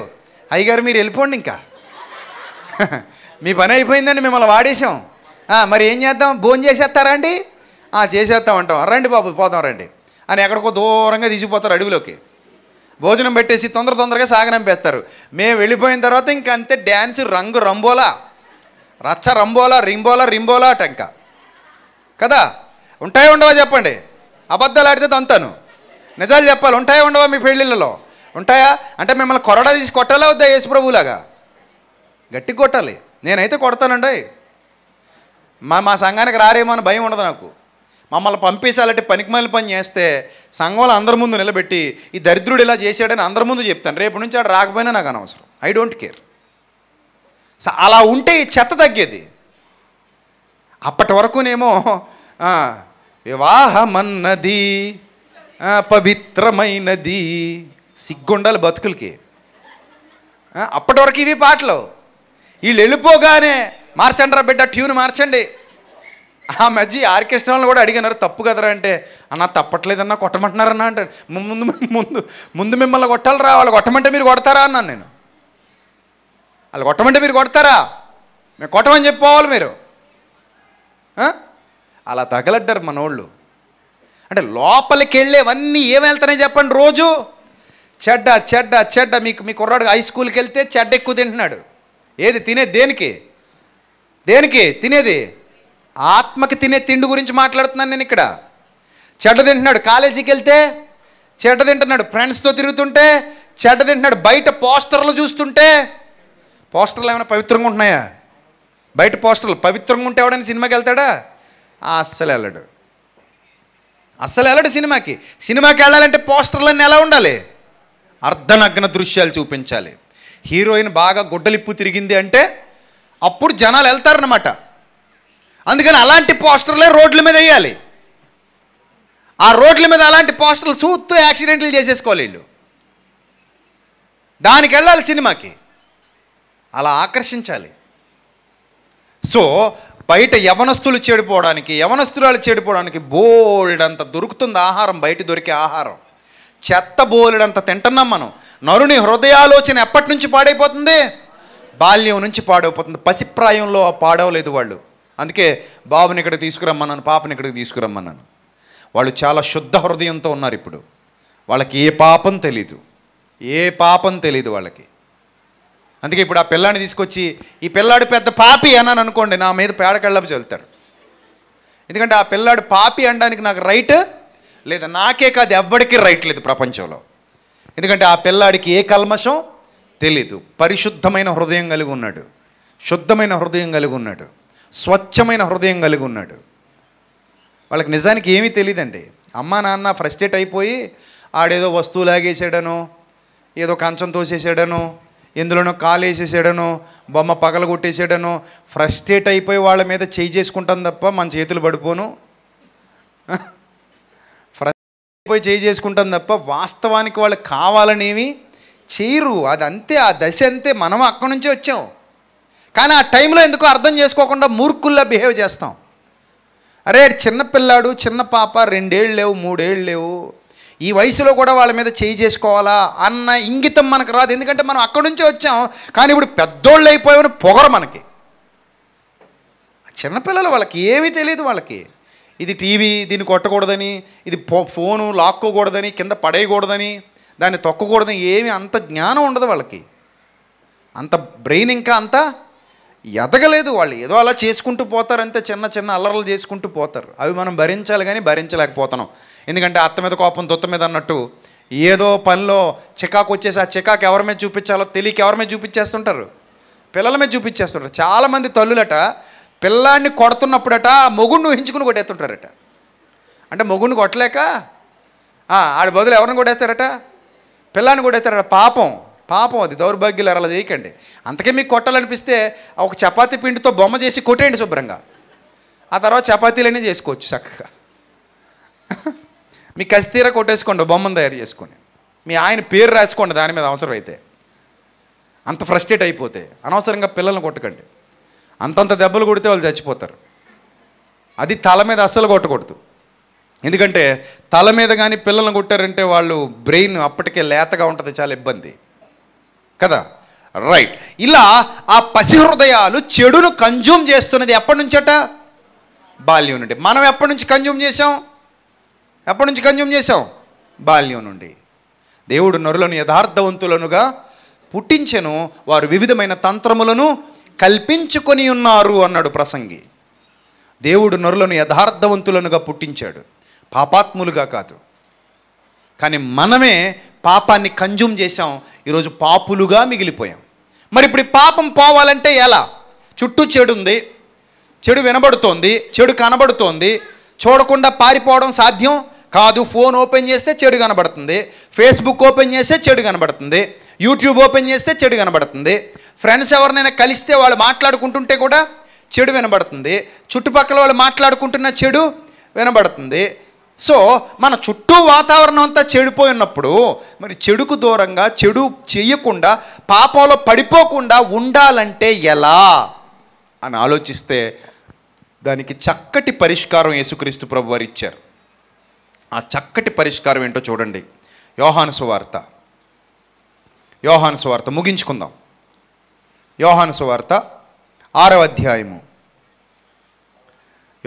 అయ్యగారు మీరు వెళ్ళిపోండి ఇంకా మీ పని అయిపోయిందండి మిమ్మల్ని వాడేసాం మరి ఏం చేద్దాం భోజనం చేసేస్తారా అండి చేసేస్తాం అంటాం రండి బాబు పోతాం రండి అని ఎక్కడికో దూరంగా తీసిపోతారు అడవిలోకి భోజనం పెట్టేసి తొందర తొందరగా సాగనంపేస్తారు మేము వెళ్ళిపోయిన తర్వాత ఇంకంతే డ్యాన్స్ రంగు రంబోలా రచ్చ రంబోలా రింబోలా రింబోలా టెంక కదా ఉంటాయో ఉండవా చెప్పండి అబద్ధాలు ఆడితే తంతాను నిజాలు చెప్పాలి ఉంటాయో ఉండవా మీ పెళ్ళిళ్ళలో ఉంటాయా అంటే మిమ్మల్ని కొరడా తీసి కొట్టాలా వద్దా యేసు ప్రభులాగా గట్టి కొట్టాలి నేనైతే కొడతానండి మా మా సంఘానికి రారేమో అని భయం ఉండదు నాకు మమ్మల్ని పంపించాలంటే పనికిమాలి పని చేస్తే సంఘంలో అందరి ముందు నిలబెట్టి ఈ దరిద్రుడు ఇలా చేశాడని అందరి ముందు చెప్తాను రేపు నుంచి ఆడు రాకపోయినా నాకు అనవసరం ఐ డోంట్ కేర్ అలా ఉంటే ఈ చెత్త తగ్గేది అప్పటి వరకునేమో వివాహమన్నది పవిత్రమైనది సిగ్గుండాలి బతుకులకి అప్పటి వరకు ఇవి పాటలు వీళ్ళు వెళ్ళిపోగానే మార్చండి బిడ్డ ట్యూన్ మార్చండి ఆ మధ్య ఆర్కెస్ట్రాలను కూడా అడిగినారు తప్పు కదరా అంటే అన్న తప్పట్లేదన్నా కొట్టమంటున్నారన్నా అంటే ముందు ముందు ముందు మిమ్మల్ని కొట్టాలరా వాళ్ళు కొట్టమంటే మీరు కొడతారా అన్నాను నేను వాళ్ళు కొట్టమంటే మీరు కొడతారా మేము కొట్టమని చెప్పుకోవాలి మీరు అలా తగలడ్డారు మనోళ్ళు అంటే లోపలికి వెళ్ళేవన్నీ ఏం వెళ్తున్నాయి చెప్పండి రోజు చెడ్డ చెడ్డ చెడ్డ మీకు మీ కుర్రాడు హై స్కూల్కి వెళ్తే చెడ్డ ఎక్కువ తింటున్నాడు ఏది తినేది దేనికి దేనికి తినేది ఆత్మకి తినే తిండి గురించి మాట్లాడుతున్నాను నేను ఇక్కడ చెడ్డ తింటున్నాడు కాలేజీకి వెళ్తే చెడ్డ తింటున్నాడు ఫ్రెండ్స్తో తిరుగుతుంటే చెడ్డ తింటున్నాడు బయట పోస్టర్లు చూస్తుంటే పోస్టర్లు ఏమైనా పవిత్రంగా ఉంటున్నాయా బయట పోస్టర్లు పవిత్రంగా ఉంటే ఎవడైనా సినిమాకి వెళ్తాడా అస్సలు వెళ్ళడు అస్సలు వెళ్ళడు సినిమాకి సినిమాకి వెళ్ళాలంటే పోస్టర్లన్నీ ఎలా ఉండాలి అర్ధనగ్న దృశ్యాలు చూపించాలి హీరోయిన్ బాగా గుడ్డలిప్పు తిరిగింది అంటే అప్పుడు జనాలు వెళ్తారనమాట అందుకని అలాంటి పోస్టర్లే రోడ్ల మీద వేయాలి ఆ రోడ్ల మీద అలాంటి పోస్టర్లు చూస్తూ యాక్సిడెంట్లు చేసేసుకోవాలి వీళ్ళు దానికి వెళ్ళాలి సినిమాకి అలా ఆకర్షించాలి సో బయట యవనస్తులు చెడిపోవడానికి యవనస్తురాలు చెడిపోవడానికి బోలెడంత దొరుకుతుంది ఆహారం బయట దొరికే ఆహారం చెత్త బోలెడంత తింటున్నాం మనం నరుని హృదయాలోచన ఎప్పటి నుంచి పాడైపోతుంది బాల్యం నుంచి పాడైపోతుంది పసిప్రాయంలో పాడవలేదు వాళ్ళు అందుకే బాబుని ఇక్కడికి తీసుకురమ్మన్నాను పాపని ఇక్కడికి తీసుకురమ్మన్నాను వాళ్ళు చాలా శుద్ధ హృదయంతో ఉన్నారు ఇప్పుడు వాళ్ళకి ఏ పాపం తెలీదు ఏ పాపం తెలీదు వాళ్ళకి అందుకే ఇప్పుడు ఆ పిల్లాన్ని తీసుకొచ్చి ఈ పిల్లాడు పెద్ద పాపి అని అనుకోండి నా మీద పేడకళ్ళపు చల్లుతారు ఎందుకంటే ఆ పిల్లాడు పాపి అనడానికి నాకు రైట్ లేదా నాకే కాదు ఎవ్వడికి రైట్ లేదు ప్రపంచంలో ఎందుకంటే ఆ పిల్లాడికి ఏ కల్మషం తెలీదు పరిశుద్ధమైన హృదయం కలిగి ఉన్నాడు శుద్ధమైన హృదయం కలిగి ఉన్నాడు స్వచ్ఛమైన హృదయం కలిగి ఉన్నాడు వాళ్ళకి నిజానికి ఏమీ తెలియదండి అమ్మా నాన్న ఫ్రస్ట్రేట్ అయిపోయి ఆడేదో వస్తువు లాగేసాడనో ఏదో కంచం తోసేసాడనో ఎందులోనో వేసేసాడను బొమ్మ పగల కొట్టేసాడను ఫ్రస్ట్రేట్ అయిపోయి వాళ్ళ మీద చేయి చేసుకుంటాం తప్ప మన చేతులు పడిపోను ఫ్రస్ట్రేట్ అయిపోయి చేయి చేసుకుంటాం తప్ప వాస్తవానికి వాళ్ళు కావాలనేవి చేయరు అది అంతే ఆ దశ అంతే మనం అక్కడి నుంచే వచ్చాం కానీ ఆ టైంలో ఎందుకో అర్థం చేసుకోకుండా మూర్ఖుల్లా బిహేవ్ చేస్తాం అరే చిన్నపిల్లాడు చిన్న పాప రెండేళ్ళు లేవు మూడేళ్ళు లేవు ఈ వయసులో కూడా వాళ్ళ మీద చేయి చేసుకోవాలా అన్న ఇంగితం మనకు రాదు ఎందుకంటే మనం అక్కడి నుంచే వచ్చాం కానీ ఇప్పుడు పెద్దోళ్ళు అయిపోయామని పొగరు మనకి చిన్నపిల్లలు వాళ్ళకి ఏమీ తెలియదు వాళ్ళకి ఇది టీవీ దీన్ని కొట్టకూడదని ఇది ఫో ఫోను లాక్కోకూడదని కింద పడేయకూడదని దాన్ని తొక్కకూడదని ఏమి అంత జ్ఞానం ఉండదు వాళ్ళకి అంత బ్రెయిన్ ఇంకా అంత ఎదగలేదు వాళ్ళు ఏదో అలా చేసుకుంటూ పోతారంతే చిన్న చిన్న అల్లర్లు చేసుకుంటూ పోతారు అవి మనం భరించాలి కానీ భరించలేకపోతున్నాం ఎందుకంటే అత్త మీద కోపం దొత్త మీద అన్నట్టు ఏదో పనిలో చికాకు వచ్చేసి ఆ చికాకు ఎవరి మీద చూపించాలో తెలియక ఎవరి మీద చూపించేస్తుంటారు పిల్లల మీద చూపించేస్తుంటారు చాలామంది తల్లులట పిల్లాన్ని కొడుతున్నప్పుడట మొగుడిని ఊహించుకుని కొట్టేస్తుంటారట అంటే మొగుడిని కొట్టలేక ఆడి బదులు ఎవరిని కొట్టేస్తారట పిల్లాన్ని కొట్టేస్తారట పాపం పాపం అది దౌర్భాగ్యులు అలా చేయకండి అంతకే మీకు కొట్టాలనిపిస్తే ఒక చపాతి పిండితో బొమ్మ చేసి కొట్టేయండి శుభ్రంగా ఆ తర్వాత చపాతీలనే చేసుకోవచ్చు చక్కగా మీ కస్తీర కొట్టేసుకోండి బొమ్మను తయారు చేసుకొని మీ ఆయన పేరు రాసుకోండి దాని మీద అవసరం అయితే అంత ఫ్రస్ట్రేట్ అయిపోతే అనవసరంగా పిల్లల్ని కొట్టకండి అంతంత దెబ్బలు కొడితే వాళ్ళు చచ్చిపోతారు అది తల మీద అస్సలు కొట్టకూడదు ఎందుకంటే తల మీద కానీ పిల్లల్ని కొట్టారంటే వాళ్ళు బ్రెయిన్ అప్పటికే లేతగా ఉంటుంది చాలా ఇబ్బంది కదా రైట్ ఇలా ఆ పసిహృదయాలు చెడును కంజ్యూమ్ చేస్తున్నది ఎప్పటి నుంచట బాల్యం నుండి మనం ఎప్పటి నుంచి కన్జ్యూమ్ చేసాం ఎప్పటి నుంచి కన్జ్యూమ్ చేసాం బాల్యం నుండి దేవుడు నరులను యథార్థవంతులనుగా పుట్టించెను వారు వివిధమైన తంత్రములను కల్పించుకొని ఉన్నారు అన్నాడు ప్రసంగి దేవుడు నరులను యథార్థవంతులనుగా పుట్టించాడు పాపాత్ములుగా కాదు కానీ మనమే పాపాన్ని కంజూమ్ చేసాం ఈరోజు పాపులుగా మిగిలిపోయాం మరి ఇప్పుడు పాపం పోవాలంటే ఎలా చుట్టూ చెడు ఉంది చెడు వినబడుతోంది చెడు కనబడుతోంది చూడకుండా పారిపోవడం సాధ్యం కాదు ఫోన్ ఓపెన్ చేస్తే చెడు కనబడుతుంది ఫేస్బుక్ ఓపెన్ చేస్తే చెడు కనబడుతుంది యూట్యూబ్ ఓపెన్ చేస్తే చెడు కనబడుతుంది ఫ్రెండ్స్ ఎవరినైనా కలిస్తే వాళ్ళు మాట్లాడుకుంటుంటే కూడా చెడు వినబడుతుంది చుట్టుపక్కల వాళ్ళు మాట్లాడుకుంటున్న చెడు వినబడుతుంది సో మన చుట్టూ వాతావరణం అంతా చెడిపోయినప్పుడు మరి చెడుకు దూరంగా చెడు చేయకుండా పాపంలో పడిపోకుండా ఉండాలంటే ఎలా అని ఆలోచిస్తే దానికి చక్కటి పరిష్కారం యేసుక్రీస్తు ప్రభు వారు ఇచ్చారు ఆ చక్కటి పరిష్కారం ఏంటో చూడండి యోహాను సువార్త యోహాను సువార్త ముగించుకుందాం యోహాను సువార్త ఆరవ అధ్యాయము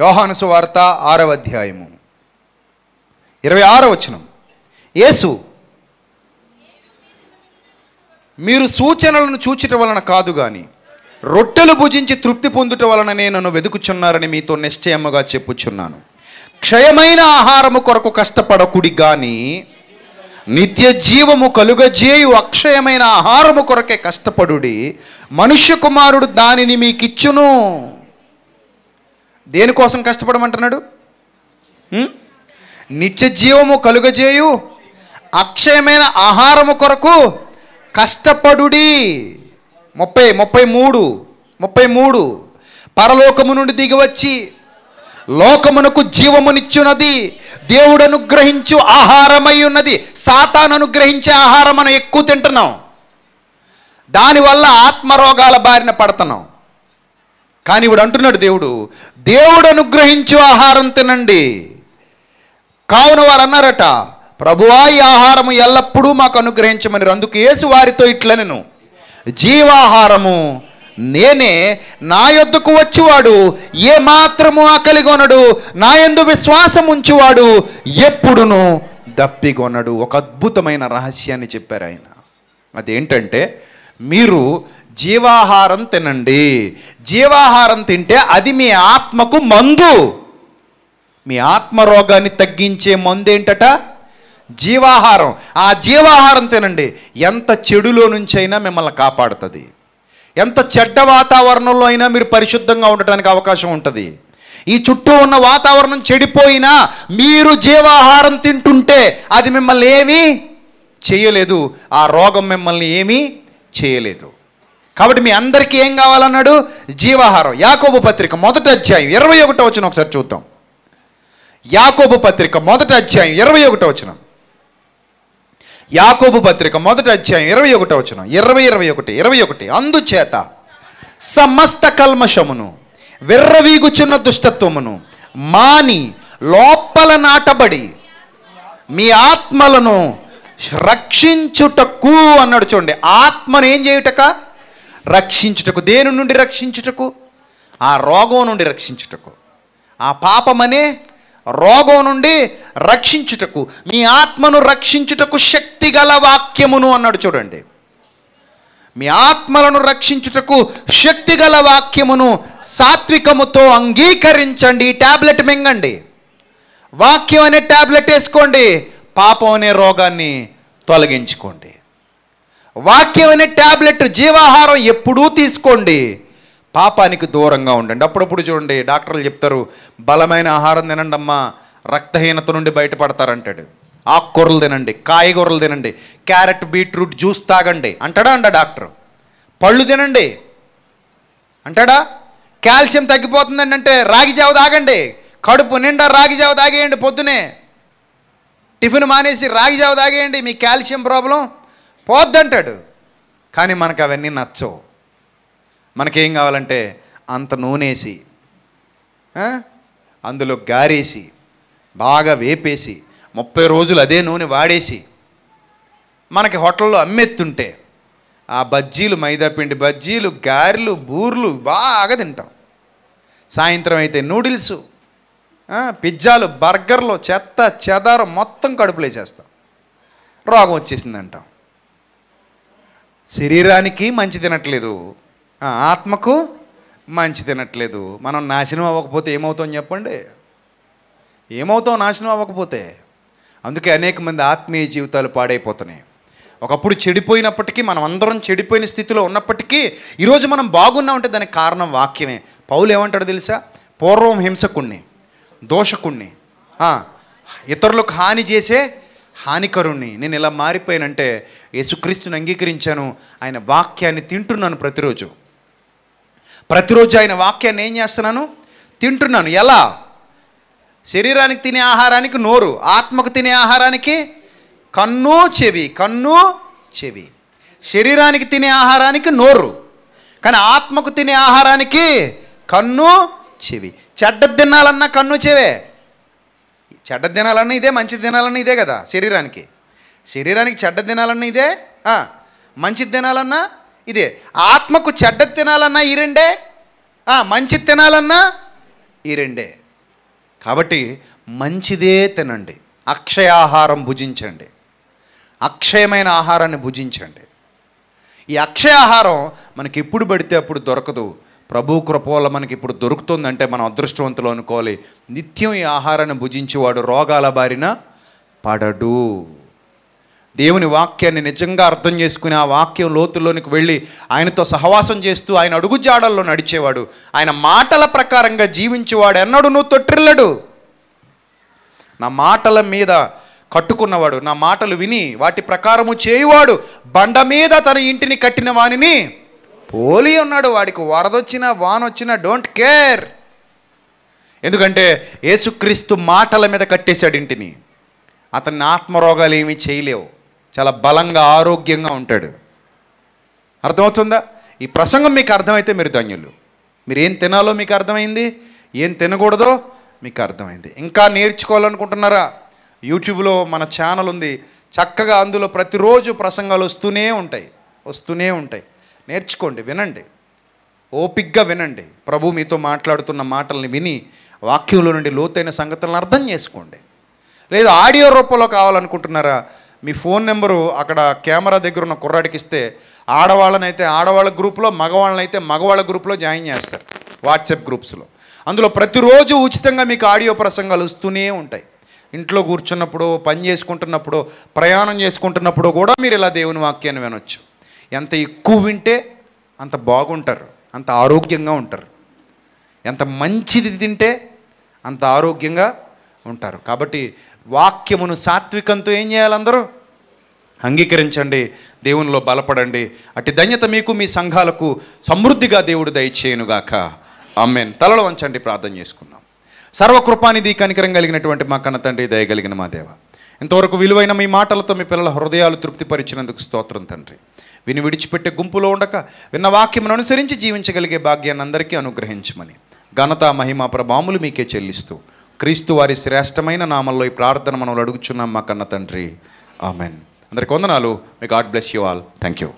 యోహాను సువార్త ఆరవ అధ్యాయము ఇరవై ఆరో వచనం యేసు మీరు సూచనలను చూచటం వలన కాదు కానీ రొట్టెలు భుజించి తృప్తి పొందుట వలననే నన్ను వెతుకుచున్నారని మీతో నిశ్చయముగా చెప్పుచున్నాను క్షయమైన ఆహారము కొరకు కష్టపడకుడి కానీ నిత్య జీవము కలుగజేయు అక్షయమైన ఆహారము కొరకే కష్టపడుడి మనుష్య కుమారుడు దానిని మీకిచ్చును దేనికోసం కష్టపడమంటున్నాడు నిత్య జీవము కలుగజేయు అక్షయమైన ఆహారము కొరకు కష్టపడుడి ముప్పై ముప్పై మూడు ముప్పై మూడు పరలోకము నుండి దిగివచ్చి లోకమునకు జీవమునిచ్చున్నది దేవుడు అనుగ్రహించు ఆహారమై ఉన్నది సాతాను అనుగ్రహించే ఆహారం మనం ఎక్కువ తింటున్నాం దానివల్ల ఆత్మరోగాల బారిన పడుతున్నాం కానీ ఇవిడు అంటున్నాడు దేవుడు దేవుడు అనుగ్రహించు ఆహారం తినండి కావున వారు అన్నారట ప్రభువా ఈ ఆహారము ఎల్లప్పుడూ మాకు అనుగ్రహించమని అందుకు యేసు వారితో ఇట్లా నేను జీవాహారము నేనే నా యొద్దకు వచ్చివాడు ఏ మాత్రము ఆకలిగొనడు నా ఎందు విశ్వాసం ఉంచివాడు ఎప్పుడును దప్పిగొనడు ఒక అద్భుతమైన రహస్యాన్ని చెప్పారు ఆయన అదేంటంటే మీరు జీవాహారం తినండి జీవాహారం తింటే అది మీ ఆత్మకు మందు మీ ఆత్మరోగాన్ని తగ్గించే మందు ఏంటట జీవాహారం ఆ జీవాహారం తినండి ఎంత చెడులో నుంచి అయినా మిమ్మల్ని కాపాడుతుంది ఎంత చెడ్డ వాతావరణంలో అయినా మీరు పరిశుద్ధంగా ఉండటానికి అవకాశం ఉంటుంది ఈ చుట్టూ ఉన్న వాతావరణం చెడిపోయినా మీరు జీవాహారం తింటుంటే అది మిమ్మల్ని ఏమీ చేయలేదు ఆ రోగం మిమ్మల్ని ఏమీ చేయలేదు కాబట్టి మీ అందరికీ ఏం కావాలన్నాడు జీవాహారం యాకోబు పత్రిక మొదటి అధ్యాయం ఇరవై ఒకటో వచ్చిన ఒకసారి చూద్దాం యాకోబు పత్రిక మొదటి అధ్యాయం ఇరవై ఒకటో వచ్చిన యాకోబు పత్రిక మొదటి అధ్యాయం ఇరవై ఒకటో వచ్చిన ఇరవై ఇరవై ఒకటి ఇరవై ఒకటి అందుచేత సమస్త కల్మషమును విర్రవీగుచున్న దుష్టత్వమును మాని లోపల నాటబడి మీ ఆత్మలను రక్షించుటకు అన్నాడు చూడండి ఆత్మను ఏం చేయుటక రక్షించుటకు దేని నుండి రక్షించుటకు ఆ రోగం నుండి రక్షించుటకు ఆ పాపమనే రోగం నుండి రక్షించుటకు మీ ఆత్మను రక్షించుటకు శక్తి గల వాక్యమును అన్నాడు చూడండి మీ ఆత్మలను రక్షించుటకు శక్తి గల వాక్యమును సాత్వికముతో అంగీకరించండి ఈ ట్యాబ్లెట్ మింగండి వాక్యం అనే ట్యాబ్లెట్ వేసుకోండి పాపం అనే రోగాన్ని తొలగించుకోండి వాక్యం అనే ట్యాబ్లెట్ జీవాహారం ఎప్పుడూ తీసుకోండి పాపానికి దూరంగా ఉండండి అప్పుడప్పుడు చూడండి డాక్టర్లు చెప్తారు బలమైన ఆహారం తినండి అమ్మా రక్తహీనత నుండి బయటపడతారంటాడు ఆకుకూరలు తినండి కాయగూరలు తినండి క్యారెట్ బీట్రూట్ జ్యూస్ తాగండి అంటాడా అంట డాక్టర్ పళ్ళు తినండి అంటాడా కాల్షియం తగ్గిపోతుందండి అంటే రాగి జావ తాగండి కడుపు నిండా రాగి జావ తాగేయండి పొద్దునే టిఫిన్ మానేసి రాగి జావ తాగేయండి మీ కాల్షియం ప్రాబ్లం పోద్దంటాడు కానీ మనకు అవన్నీ నచ్చవు మనకేం కావాలంటే అంత నూనెసి అందులో గారేసి బాగా వేపేసి ముప్పై రోజులు అదే నూనె వాడేసి మనకి హోటల్లో అమ్మెత్తుంటే ఆ బజ్జీలు మైదాపిండి బజ్జీలు గారెలు బూర్లు బాగా తింటాం సాయంత్రం అయితే నూడిల్స్ పిజ్జాలు బర్గర్లు చెత్త చెదారం మొత్తం కడుపులో చేస్తాం రోగం వచ్చేసిందంటాం శరీరానికి మంచి తినట్లేదు ఆత్మకు మంచి తినట్లేదు మనం నాశనం అవ్వకపోతే ఏమవుతాం చెప్పండి ఏమవుతాం నాశనం అవ్వకపోతే అందుకే అనేక మంది ఆత్మీయ జీవితాలు పాడైపోతున్నాయి ఒకప్పుడు చెడిపోయినప్పటికీ మనం అందరం చెడిపోయిన స్థితిలో ఉన్నప్పటికీ ఈరోజు మనం బాగున్నామంటే దానికి కారణం వాక్యమే పౌలు ఏమంటాడు తెలుసా పూర్వం హింసకుణ్ణి దోషకుణ్ణి ఇతరులకు హాని చేసే హానికరుణ్ణి నేను ఇలా మారిపోయానంటే యేసుక్రీస్తుని అంగీకరించాను ఆయన వాక్యాన్ని తింటున్నాను ప్రతిరోజు ప్రతిరోజు ఆయన వాక్యాన్ని ఏం చేస్తున్నాను తింటున్నాను ఎలా శరీరానికి తినే ఆహారానికి నోరు ఆత్మకు తినే ఆహారానికి కన్ను చెవి కన్ను చెవి శరీరానికి తినే ఆహారానికి నోరు కానీ ఆత్మకు తినే ఆహారానికి కన్ను చెవి చెడ్డ తినాలన్నా కన్ను చెవే చెడ్డ తినాలన్నా ఇదే మంచి తినాలన్నా ఇదే కదా శరీరానికి శరీరానికి చెడ్డ తినాలన్నా ఇదే మంచి తినాలన్నా ఇదే ఆత్మకు చెడ్డ తినాలన్నా ఈ రెండే మంచి తినాలన్నా ఈ రెండే కాబట్టి మంచిదే తినండి అక్షయాహారం భుజించండి అక్షయమైన ఆహారాన్ని భుజించండి ఈ అక్షయాహారం మనకి ఎప్పుడు పడితే అప్పుడు దొరకదు ప్రభు కృపవల్ల మనకి ఇప్పుడు దొరుకుతుందంటే మనం అదృష్టవంతులు అనుకోవాలి నిత్యం ఈ ఆహారాన్ని భుజించేవాడు రోగాల బారిన పడడు దేవుని వాక్యాన్ని నిజంగా అర్థం చేసుకుని ఆ వాక్యం లోతుల్లోనికి వెళ్ళి ఆయనతో సహవాసం చేస్తూ ఆయన అడుగు జాడల్లో నడిచేవాడు ఆయన మాటల ప్రకారంగా జీవించేవాడు ఎన్నడు నువ్వు తొట్టిల్లడు నా మాటల మీద కట్టుకున్నవాడు నా మాటలు విని వాటి ప్రకారము చేయువాడు బండ మీద తన ఇంటిని కట్టిన వానిని పోలి ఉన్నాడు వాడికి వరదొచ్చినా వానొచ్చినా డోంట్ కేర్ ఎందుకంటే యేసుక్రీస్తు మాటల మీద కట్టేశాడు ఇంటిని అతన్ని ఆత్మరోగాలు ఏమీ చేయలేవు చాలా బలంగా ఆరోగ్యంగా ఉంటాడు అర్థమవుతుందా ఈ ప్రసంగం మీకు అర్థమైతే మీరు ధన్యులు మీరు ఏం తినాలో మీకు అర్థమైంది ఏం తినకూడదో మీకు అర్థమైంది ఇంకా నేర్చుకోవాలనుకుంటున్నారా యూట్యూబ్లో మన ఛానల్ ఉంది చక్కగా అందులో ప్రతిరోజు ప్రసంగాలు వస్తూనే ఉంటాయి వస్తూనే ఉంటాయి నేర్చుకోండి వినండి ఓపిక్గా వినండి ప్రభు మీతో మాట్లాడుతున్న మాటల్ని విని వాక్యంలో నుండి లోతైన సంగతులను అర్థం చేసుకోండి లేదు ఆడియో రూపంలో కావాలనుకుంటున్నారా మీ ఫోన్ నెంబరు అక్కడ కెమెరా దగ్గర ఉన్న కుర్రాడికి ఇస్తే ఆడవాళ్ళనైతే ఆడవాళ్ళ గ్రూప్లో మగవాళ్ళనైతే మగవాళ్ళ గ్రూప్లో జాయిన్ చేస్తారు వాట్సాప్ గ్రూప్స్లో అందులో ప్రతిరోజు ఉచితంగా మీకు ఆడియో ప్రసంగాలు వస్తూనే ఉంటాయి ఇంట్లో కూర్చున్నప్పుడు పని చేసుకుంటున్నప్పుడు ప్రయాణం చేసుకుంటున్నప్పుడు కూడా మీరు ఇలా దేవుని వాక్యాన్ని వినొచ్చు ఎంత ఎక్కువ వింటే అంత బాగుంటారు అంత ఆరోగ్యంగా ఉంటారు ఎంత మంచిది తింటే అంత ఆరోగ్యంగా ఉంటారు కాబట్టి వాక్యమును సాత్వికంతో ఏం చేయాలి అందరూ అంగీకరించండి దేవునిలో బలపడండి అటు ధన్యత మీకు మీ సంఘాలకు సమృద్ధిగా దేవుడు దయచేయనుగాక అమ్మేన్ తలలో వంచండి ప్రార్థన చేసుకుందాం సర్వకృపానిధి కనికరం కలిగినటువంటి మా కన్న తండ్రి దయగలిగిన మా దేవ ఇంతవరకు విలువైన మీ మాటలతో మీ పిల్లల హృదయాలు తృప్తిపరిచినందుకు స్తోత్రం తండ్రి విని విడిచిపెట్టే గుంపులో ఉండక విన్న వాక్యమును అనుసరించి జీవించగలిగే భాగ్యాన్ని అందరికీ అనుగ్రహించమని ఘనత మహిమ ప్రభాములు మీకే చెల్లిస్తూ క్రీస్తు వారి శ్రేష్టమైన నామంలో ఈ ప్రార్థన మనం అడుగుచున్నాం మా కన్న తండ్రి ఆమెన్ అందరికి వందనాలు మీ god bless you all thank you